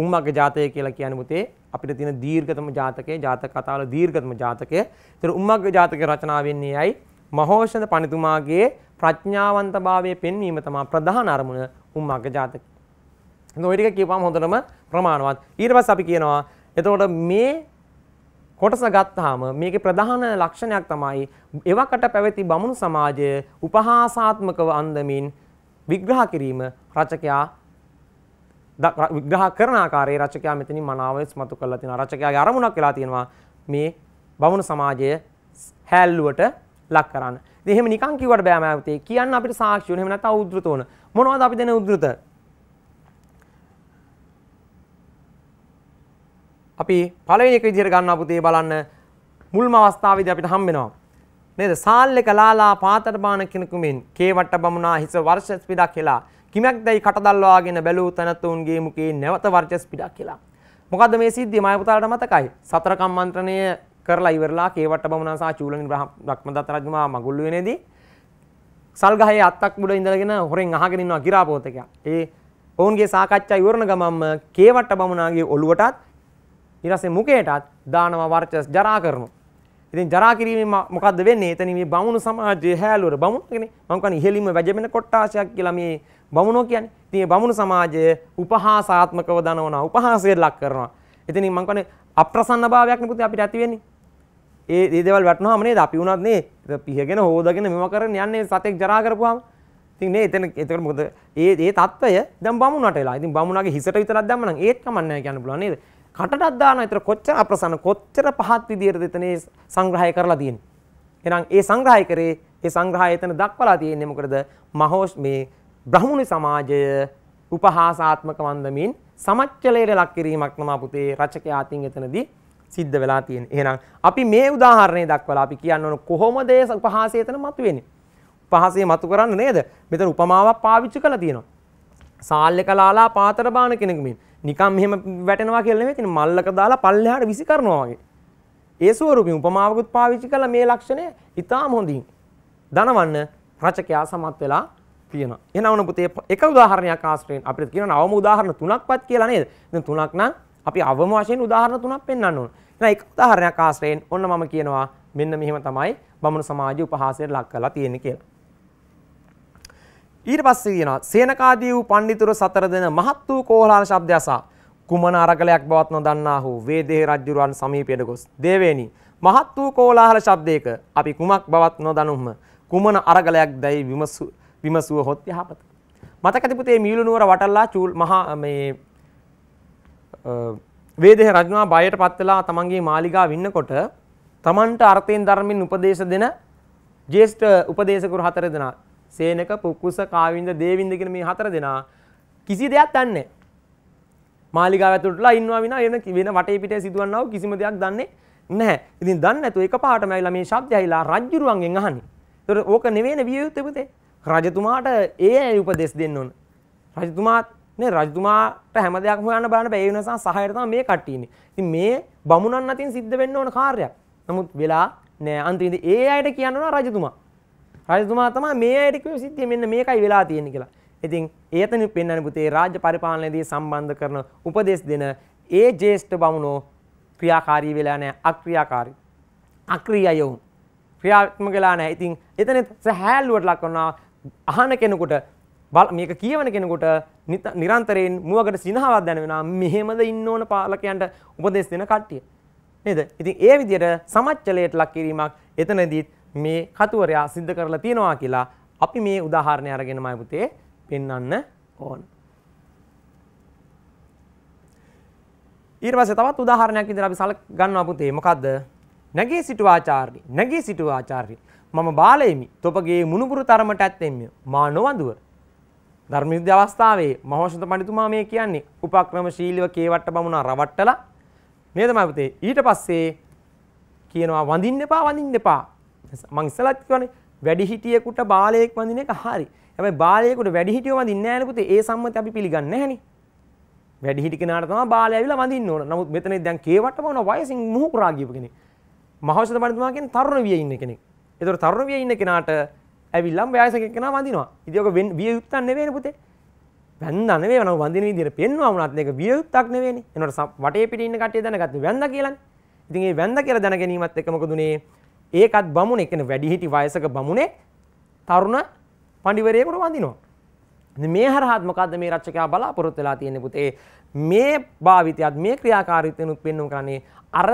S1: උම්මග්ගේ ජාතකය කියලා කියන්නේ මුතේ අපිට තියෙන දීර්ඝතම ජාතකයේ ජාතක කතාවල දීර්ඝතම ජාතකය. ඒතර උම්මග්ගේ ජාතකේ රචනා වෙන්නේ ඇයි? මහෝෂණ පණිතුමාගේ ප්‍රඥාවන්තභාවය පෙන්වීම තමයි ප්‍රධාන අරමුණ උම්මග්ගේ ජාතකය. එතකොට ඔය ටික කියපුවාම හොඳටම ප්‍රමාණවත්. ඊට පස්සේ අපි කියනවා එතකොට මේ කොටස ගත්තාම මේකේ ප්‍රධාන ලක්ෂණයක් තමයි එවකට පැවති බමුණු සමාජය උපහාසාත්මකව අන්දමින් විග්‍රහ කිරීම රචකයා විග්‍රහ කරන ආකාරයේ රචකයා මෙතනින් මනාව ඉස්මතු කරලා තියෙනවා. රචකයාගේ අරමුණක් වෙලා තියෙනවා මේ බමුණු සමාජය හැල්ලුවට ලක් කරන්න. ඉතින් එහෙම නිකන් කිව්වට බෑ මෑවතේ. කියන්න අපිට සාක්ෂි ඕන. එහෙම නැත්නම් උද්ෘත ඕන. මොනවද අපි දෙන උද්ෘත? අපි පළවෙනි එක විදිහට ගන්නවා පුතේ බලන්න මුල්ම අවස්ථාවේදී අපිට හම්බෙනවා නේද සාල්ලක ලාලා පාතර බාන කිනකුමින් කේවට බමුණා හිස වර්ෂස් පිටක් කියලා කිමක් දැයි කටදල්වාගෙන බැලූ තනතුන්ගේ මුකේ නැවත වර්ෂස් පිටක් කියලා මොකද මේ සිද්ධිය මම පුතාලට මතකයි සතර කම්මන්ත්‍රණය කරලා ඉවරලා කේවට බමුණා සහ චූලනි බ්‍රහ්මදත්ත රජතුමා මගුල් වෙනේදී සල්ගහේ අත්තක් මුඩ ඉඳගෙන හොරෙන් අහගෙන ඉන්නවා ගිරාපෝතකයා ඒ ඔවුන්ගේ සාකච්ඡා ඉවරන ගමන්ම කේවට බමුණාගේ ඔළුවටත් ඊරසේ මුකේටත් දානවා වර්චස් ජරා කරනවා. ඉතින් ජරා කිරීමෙන් මොකද්ද වෙන්නේ? එතන මේ බමුණු සමාජයේ හැලුවර බමුණුනේ. මම කියන්නේ ඉහෙලින්ම වැජෙමෙන කොට්ටාශයක් කියලා මේ බමුණෝ කියන්නේ. ඉතින් මේ බමුණු සමාජය උපහාසාත්මකව දනවනවා, උපහාසයට ලක් කරනවා. එතනින් මම කියන්නේ අප්‍රසන්න භාවයක් නේ පුතේ අපිට ඇති වෙන්නේ. ඒ ඒ දේවල් වැටෙනවාම නේද? අපි උනත් නේ පිහගෙන හොදගෙන මෙව කරන්න යන්නේ සතෙක් ජරා කරපුවාම. ඉතින් නේ එතන එතකොට මොකද ඒ ඒ தত্ত্বය දැන් බමුණට එලා. ඉතින් බමුණගේ හිසට විතරක් දැම්මනම් ඒත් කමන්නේ නැහැ කියන්න පුළුවන් නේද? කටටත් දානවා. ඒතර කොච්චර අප්‍රසන්න කොච්චර පහත් විදියටද එතනේ සංග්‍රහය කරලා තියෙන්නේ. එහෙනම් ඒ සංග්‍රහය කරේ ඒ සංග්‍රහය එතන දක්වලා තියෙන්නේ මොකද? මහෝස් මේ බ්‍රහ්මණි සමාජය උපහාසාත්මක වන්දමින් සමච්චලයට ලක් කිරීමක් නම පුතේ රචකයා අතින් එතනදී සිද්ධ වෙලා තියෙන්නේ. එහෙනම් අපි මේ උදාහරණය දක්වලා අපි කියන්න ඕන කොහොමද ඒ උපහාසය එතන මතුවෙන්නේ? උපහාසය මතු කරන්න නේද? මෙතන උපමාවක් පාවිච්චි කරලා තියෙනවා. සාල්ලකලාලා පාතර බාන කෙනෙක් මින් නිකම් මෙහෙම වැටෙනවා කියලා නෙමෙයි තියෙන මල්ලක දාලා පල්ලෙහාට විසි කරනවා වගේ. ඒ ස්වරූපින් උපමාවකුත් පාවිච්චි කරලා මේ ලක්ෂණය ඊටාම හොඳින් දනවන්න රචකයා සමත් වෙලා තියෙනවා. එහෙනම් ඔන්න පුතේ එක උදාහරණයක් ආශ්‍රයෙන් අපිට කියනවා අවම උදාහරණ තුනක්වත් කියලා නේද? දැන් තුනක් නම් අපි අවම වශයෙන් උදාහරණ තුනක් පෙන්වන්න ඕන. එහෙනම් එක උදාහරණයක් ආශ්‍රයෙන් ඔන්න මම කියනවා මෙන්න මෙහෙම තමයි බමුණු සමාජය උපහාසයට ලක් කරලා තියෙන්නේ කියලා. ඊට පස්සේ කියනවා සේනකාදී වූ පණ්ඩිතුරු සතර දෙන මහත් වූ කෝලාල ශබ්ද අසා කුමන අරගලයක් බවත් නොදන්නාහු වේදේහ රජුරන් සමීපයට ගොස් දේවේනි මහත් වූ කෝලාහල ශබ්දයක අපි කුමක් බවත් නොදනුම්ම කුමන අරගලයක් දැයි විමසු විමසුව හොත් යහපත මතක ඇති පුතේ මීළු නුවර වටල්ලා චූල් මහා මේ වේදේහ රජුනා බයට පත් වෙලා තමන්ගේ මාලිගාව ඉන්නකොට තමන්ට අර්ථයෙන් ධර්මයෙන් උපදේශ දෙන ජ්‍යෙෂ්ඨ උපදේශකරු හතර දෙනා සේනක පුක්කුස කාවින්ද දේවින්ද කියන මේ හතර දෙනා කිසි දෙයක් දන්නේ මාලිගාව ඇතුළටලා ඉන්නවා විනා වෙන වෙන වටේ පිටේ සිදුවන්නව කිසිම දෙයක් දන්නේ නැහැ. ඉතින් දන්නේ නැතුව එකපාරටම ඇවිල්ලා මේ ශබ්දය ඇවිල්ලා රජ්ජුරුවන්ගෙන් අහන්නේ. ඒතර ඕක නෙවෙයිනේ විය යුත්තේ පුතේ. රජතුමාට ඒ ඇයි උපදෙස් දෙන්න ඕන. රජතුමාත් නේ රජතුමාට හැම දෙයක්ම හොයන්න බලන්න බෑ. ඒ නිසා සහායට තමයි මේ කට්ටිය ඉන්නේ. ඉතින් මේ බමුණන් අතින් සිද්ධ වෙන්න ඕන කාර්යයක්. නමුත් වෙලා නෑ අන්තිමේදී ඒ අයට කියනවා රජතුමා රජතුමා තමයි මේ අයට කිව්ව සිද්ධිය මෙන්න මේකයි වෙලා තියෙන්නේ කියලා. ඉතින් ඒතනි පෙන්වන්නේ පුතේ රාජ්‍ය පරිපාලනයේදී සම්බන්ධ කරන උපදෙස් දෙන ඒ ජේෂ්ඨ බමුණෝ ක්‍රියාකාරී වෙලා නැහැ අක්‍රියාකාරී. අක්‍රියය වුන්. ක්‍රියාත්මක වෙලා නැහැ. ඉතින් එතන සහැල්ලුවට ලක් කරනවා අහන කෙනෙකුට මේක කියවන කෙනෙකුට නිරන්තරයෙන් මුවකට සිනහවක් දැනෙනවා මෙහෙමද ඉන්න ඕන පාලකයන්ට උපදෙස් දෙන කට්ටිය නේද ඉතින් ඒ විදිහට සමච්චලයට ලක් කිරීමක් එතනදීත් මේ කතුවරයා සිද්ධ කරලා තියෙනවා කියලා අපි මේ උදාහරණය අරගෙන මයි පුතේ පෙන්වන්න ඕන. ඊට පස්සේ තවත් උදාහරණයක් විදිහට අපි සල ගන්නවා පුතේ මොකද්ද? නැගී සිටු ආචාර්ය නැගී සිටු ආචාර්ය මම බාලයෙමි තොපගේ මුණුපුරු තරමට ඇත්තෙම්ය මා නොවඳුව ධර්මයුද්ධ අවස්ථාවේ මහෝෂත පඬිතුමා මේ කියන්නේ උපක්‍රමශීලීව කේවට්ට බමුණා රවට්ටලා නේද මම පුතේ ඊට පස්සේ කියනවා වඳින්න එපා වඳින්න එපා මං ඉස්සලත් කියන්නේ වැඩිහිටියෙකුට බාලයෙක් වඳින එක හරි. හැබැයි බාලයෙකුට වැඩිහිටියෝ වඳින්නේ නැහැ පුතේ. ඒ සම්මත අපි පිළිගන්නේ නැහනේ. වැඩිහිටි කෙනාට තමයි බාලය ඇවිල්ලා වඳින්න ඕන. නමුත් මෙතනදී දැන් කේවට වුණා වයසින් මුහුකුරා ගියපු කෙනෙක්. මහෞෂධ පඬිතුමා කියන්නේ තරුණ වියේ ඉන්න කෙනෙක්. ඒතකොට තරුණ වියේ ඉන්න කෙනාට ඇවිල්ලා වයසක කෙනා වඳිනවා. ඉතින් ඔක විය යුත්තක් නෙවෙයිනේ පුතේ. වැන්ද නෙවෙයි නම වඳින විදිහට පෙන්වුවා වුණත් මේක විය යුත්තක් නෙවෙයිනේ. එනකොට වටේ පිටින් ඉන්න කට්ටිය දැනගත්තා වැන්ද කියලානේ. ඉතින් ඒ වැන්ද කියලා දැන ගැනීමත් එක්ක මොකදුනේ ඒකත් බමුණ එකන වැඩිහිටි වයසක බමුණේ තරුණ පඩිවරයකුට වඳනවා. මේ හරහත්මකද මේ රච්චකයා බලාපොරොත් වෙලා තියෙන පුතේ මේ භාවිතයත් මේ ක්‍රියාකාරිතයනුත් පෙන්නුම් කරන්නේ අර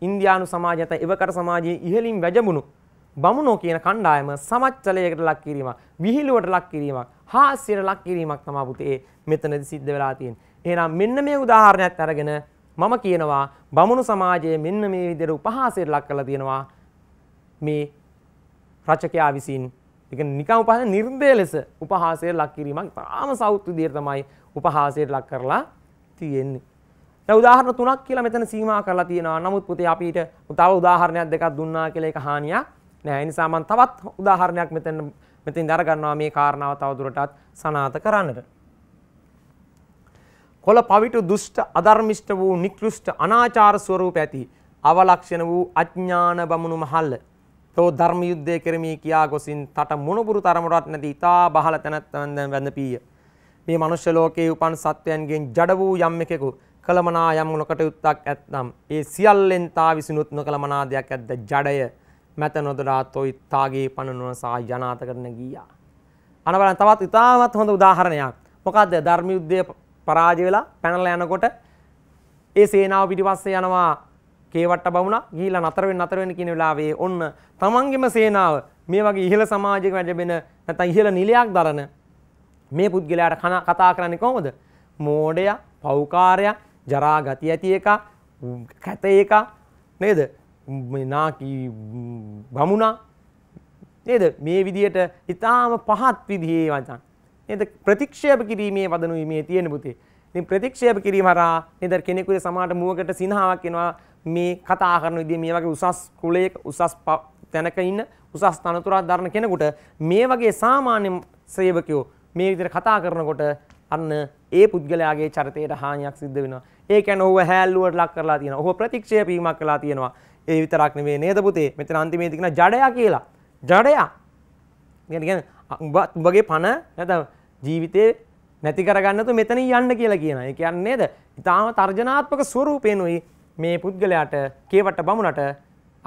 S1: ඉන්දයානු සමාජත එවකට සමාජයේ ඉහලින් වැජමුණු බමුණෝ කියන කණ්ඩායම සමච්චලයකට ලක් කිරීම විහිළුවට ලක් කිරීමක් හාස්‍යයට ලක් කිරීමක් තමා පුතේ මෙතනදි සිද්ධ වෙලා තියෙන. එහෙනම් මෙන්න මේ උදාහරණයක් අරගෙන මම කියනවා බමුණු සමාජයේ මෙන්න මේ විදිහට උපහාසයට ලක් කරලා තියෙනවා මේ රචකයා විසින් නිකම් උපහාස නිර්දය ලෙස උපහාසයට ලක් කිරීමක් තාම සෞත් විදියට තමයි උපහාසයට ලක් කරලා තියෙන්නේ. දැන් උදාහරණ තුනක් කියලා මෙතන සීමා කරලා තියෙනවා. නමුත් පුතේ අපිට තව උදාහරණයක් දෙකක් දුන්නා කියලා ඒක හානියක් නෑ. ඒ නිසා මම තවත් උදාහරණයක් මෙතන මෙතෙන් දර ගන්නවා මේ කාරණාව තවදුරටත් සනාථ කරන්නට. කොළ පවිටු දුෂ්ට අධර්මිෂ්ට වූ නිකෘෂ්ට අනාචාර ස්වරූප ඇති අවලක්ෂණ වූ අඥාන බමුණු මහල්ල තෝ ධර්ම යුද්ධය කරමී කියා ගොසින් තට මොනබුරු තරමටත් නැති ඉතා බහල තැනැත්තවන්ද වැඳපීය. මේ මනුෂ්‍ය ලෝකයේ උපන් සත්වයන්ගෙන් ජඩ වූ යම් එකෙකු කළමනා යම් නොකටයුත්තක් ඇත්නම් ඒ සියල්ලෙන් තා විසිනුත් නොකළමනා දෙයක් ඇද්ද ජඩය මැත නොදරා තොයි තාගේ පණනුවසා ජනාත කරන ගියා. අනබලන් තවත් ඉතාමත් හොඳ උදාහරණයක් මොකක්ද ධර්ම යුද්ධය පරාජය වෙලා පැනලා යනකොට ඒ සේනාව පිටිපස්සේ යනවා කේවට බවුණා ගිහිලා නතර වෙන්න නතර වෙන්න කියන වෙලාවේ ඔන්න තමන්ගෙම සේනාව මේ වගේ ඉහළ සමාජයක වැඩබෙන නැත්නම් ඉහළ නිලයක් දරන මේ පුද්ගලයාට කතා කරන්නේ කොහොමද? මෝඩයා, පෞකාරයා, ජරා ගති ඇති එක, කැත එක නේද? මේ නාකි බමුණා නේද? මේ විදියට ඊටාම පහත් විදිහේ වචන. නේද? ප්‍රතික්ෂේප කිරීමේ වදනුයි මේ තියෙන පුතේ. ඉතින් ප්‍රතික්ෂේප කිරීම හරහා නේද කෙනෙකුගේ සමාජ මුවකට සිනහාවක් එනවා මේ කතා කරන විදිය මේ වගේ උසස් කුලයක උසස් තැනක ඉන්න උසස් තනතුරක් දරන කෙනෙකුට මේ වගේ සාමාන්‍ය සේවකයෝ මේ විදිහට කතා කරනකොට අන්න ඒ පුද්ගලයාගේ චරිතයට හානියක් සිද්ධ වෙනවා. ඒ කියන්නේ ඔහුව හැල්ලුවට ලක් කරලා තියෙනවා. ඔහුව ප්‍රතික්ෂේප වීමක් කරලා තියෙනවා. ඒ විතරක් නෙවෙයි නේද පුතේ? මෙතන අන්තිමේදී කියන ජඩයා කියලා. ජඩයා. කියන්නේ කියන්නේ උඹගේ පණ නැත්නම් ජීවිතේ නැති කරගන්නතු මෙතන යන්න කියලා කියන එක යන්නේද ඉතාම තර්ජනාත්මක ස්වරූපයෙන්ුයි මේ පුද්ගලයාට කේවට බමුණට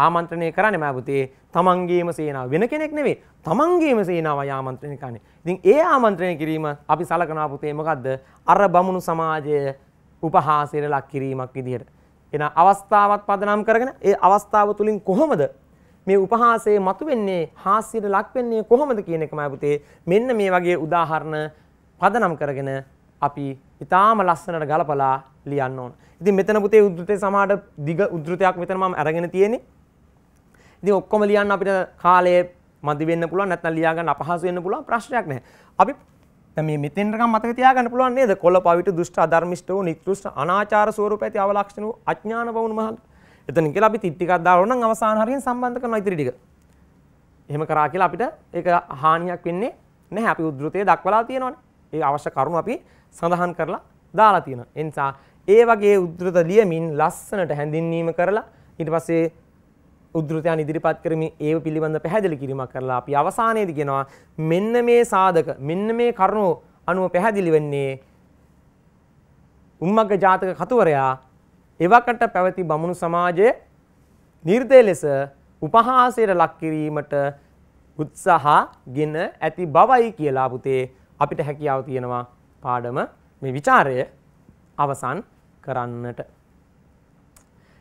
S1: ආමන්ත්‍රණය කරන්න මෑපුතේ තමන්ගේම සේනාව වෙන කෙනෙක් නෙවේ තමන්ගේම සේනාව ආමන්ත්‍රණය කරන්නේ. ඉතින් ඒ ආමන්ත්‍රණය කිරීම අපි සලකනා පුතේ මොකද්ද? අර බමුණු සමාජය උපහාසයට ලක් කිරීමක් විදිහට. එන අවස්ථාවත් පදනම් කරගෙන ඒ අවස්ථාව තුලින් කොහොමද මේ උපහාසයේ මතුවෙන්නේ හාස්‍යයට ලක් වෙන්නේ කොහොමද කියන එක මෑපුතේ මෙන්න මේ වගේ උදාහරණ පදනම් කරගෙන අපි ඉතාම ලස්සනට ගලපලා ලියන්න ඕන. ඉතින් මෙතන පුතේ උද්ෘතේ සමහරට දිග උද්ෘතයක් මෙතන මම අරගෙන තියෙන්නේ. ඉතින් ඔක්කොම ලියන්න අපිට කාලය මදි වෙන්න පුළුවන් නැත්නම් ලියා ගන්න අපහසු වෙන්න පුළුවන් ප්‍රශ්නයක් නැහැ. අපි දැන් මේ මෙතෙන්ටකම් මතක තියාගන්න පුළුවන් නේද? කොළ පවිට දුෂ්ට අධර්මිෂ්ට වූ නිකෘෂ්ට අනාචාර ස්වරූප ඇති අවලක්ෂණ වූ අඥාන වවුන් මහල්. එතන කියලා අපි තිත් ටිකක් දාලා නම් අවසාන හරියෙන් සම්බන්ධ කරනවා ඉතිරි ටික. එහෙම කරා කියලා අපිට ඒක හානියක් වෙන්නේ නැහැ. අපි උද්ෘතයේ දක්වලා තියෙනවානේ. ඒ අවශ්‍ය කරුණු අපි සඳහන් කරලා දාලා තියෙනවා. ඒ නිසා ඒ වගේ උද්දෘත ලියමින් ලස්සනට හැඳින්වීම කරලා ඊට පස්සේ උද්දෘතයන් ඉදිරිපත් කරමින් ඒව පිළිබඳ පැහැදිලි කිරීමක් කරලා අපි අවසානයේදී කියනවා මෙන්න මේ සාධක මෙන්න මේ කරුණු අනුව පැහැදිලි වෙන්නේ උම්මග්ග ජාතක කතුවරයා එවකට පැවති බමුණු සමාජයේ නිර්දය ලෙස උපහාසයට ලක් කිරීමට උත්සාහ ගෙන ඇති බවයි කියලා පුතේ අපිට හැකියාව තියෙනවා පාඩම මේ ਵਿਚාරය අවසන් කරන්නට.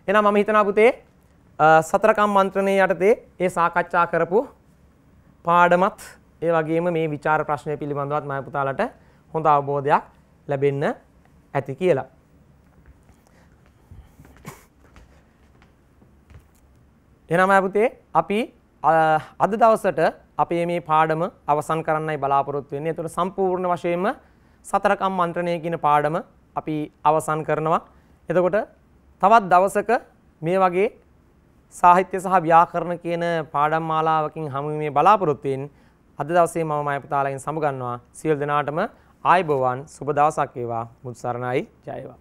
S1: එහෙනම් මම හිතනවා පුතේ සතරකම් මන්ත්‍රණයේ යටතේ ඒ සාකච්ඡා කරපු පාඩමත් ඒ වගේම මේ ਵਿਚාර ප්‍රශ්නය පිළිබඳවත් මම පුතාලට හොඳ අවබෝධයක් ලැබෙන්න ඇති කියලා. එහෙනම් ආ පුතේ අපි අද දවසට අපේ මේ පාඩම අවසන් කරන්නයි බලාපොරොත්තු වෙන්නේ. ඒතකොට සම්පූර්ණ වශයෙන්ම සතරකම් මන්ත්‍රණය කියන පාඩම අපි අවසන් කරනවා. එතකොට තවත් දවසක මේ වගේ සාහිත්‍ය සහ ව්‍යාකරණ කියන පාඩම් මාලාවකින් හමු වීමේ බලාපොරොත්තු වෙමින් අද දවසේ මම මයපතාලයෙන් සමුගන්නවා. සියලු දෙනාටම ආයුබෝවන් සුබ දවසක් වේවා. මුත් සරණයි. ජය වේවා.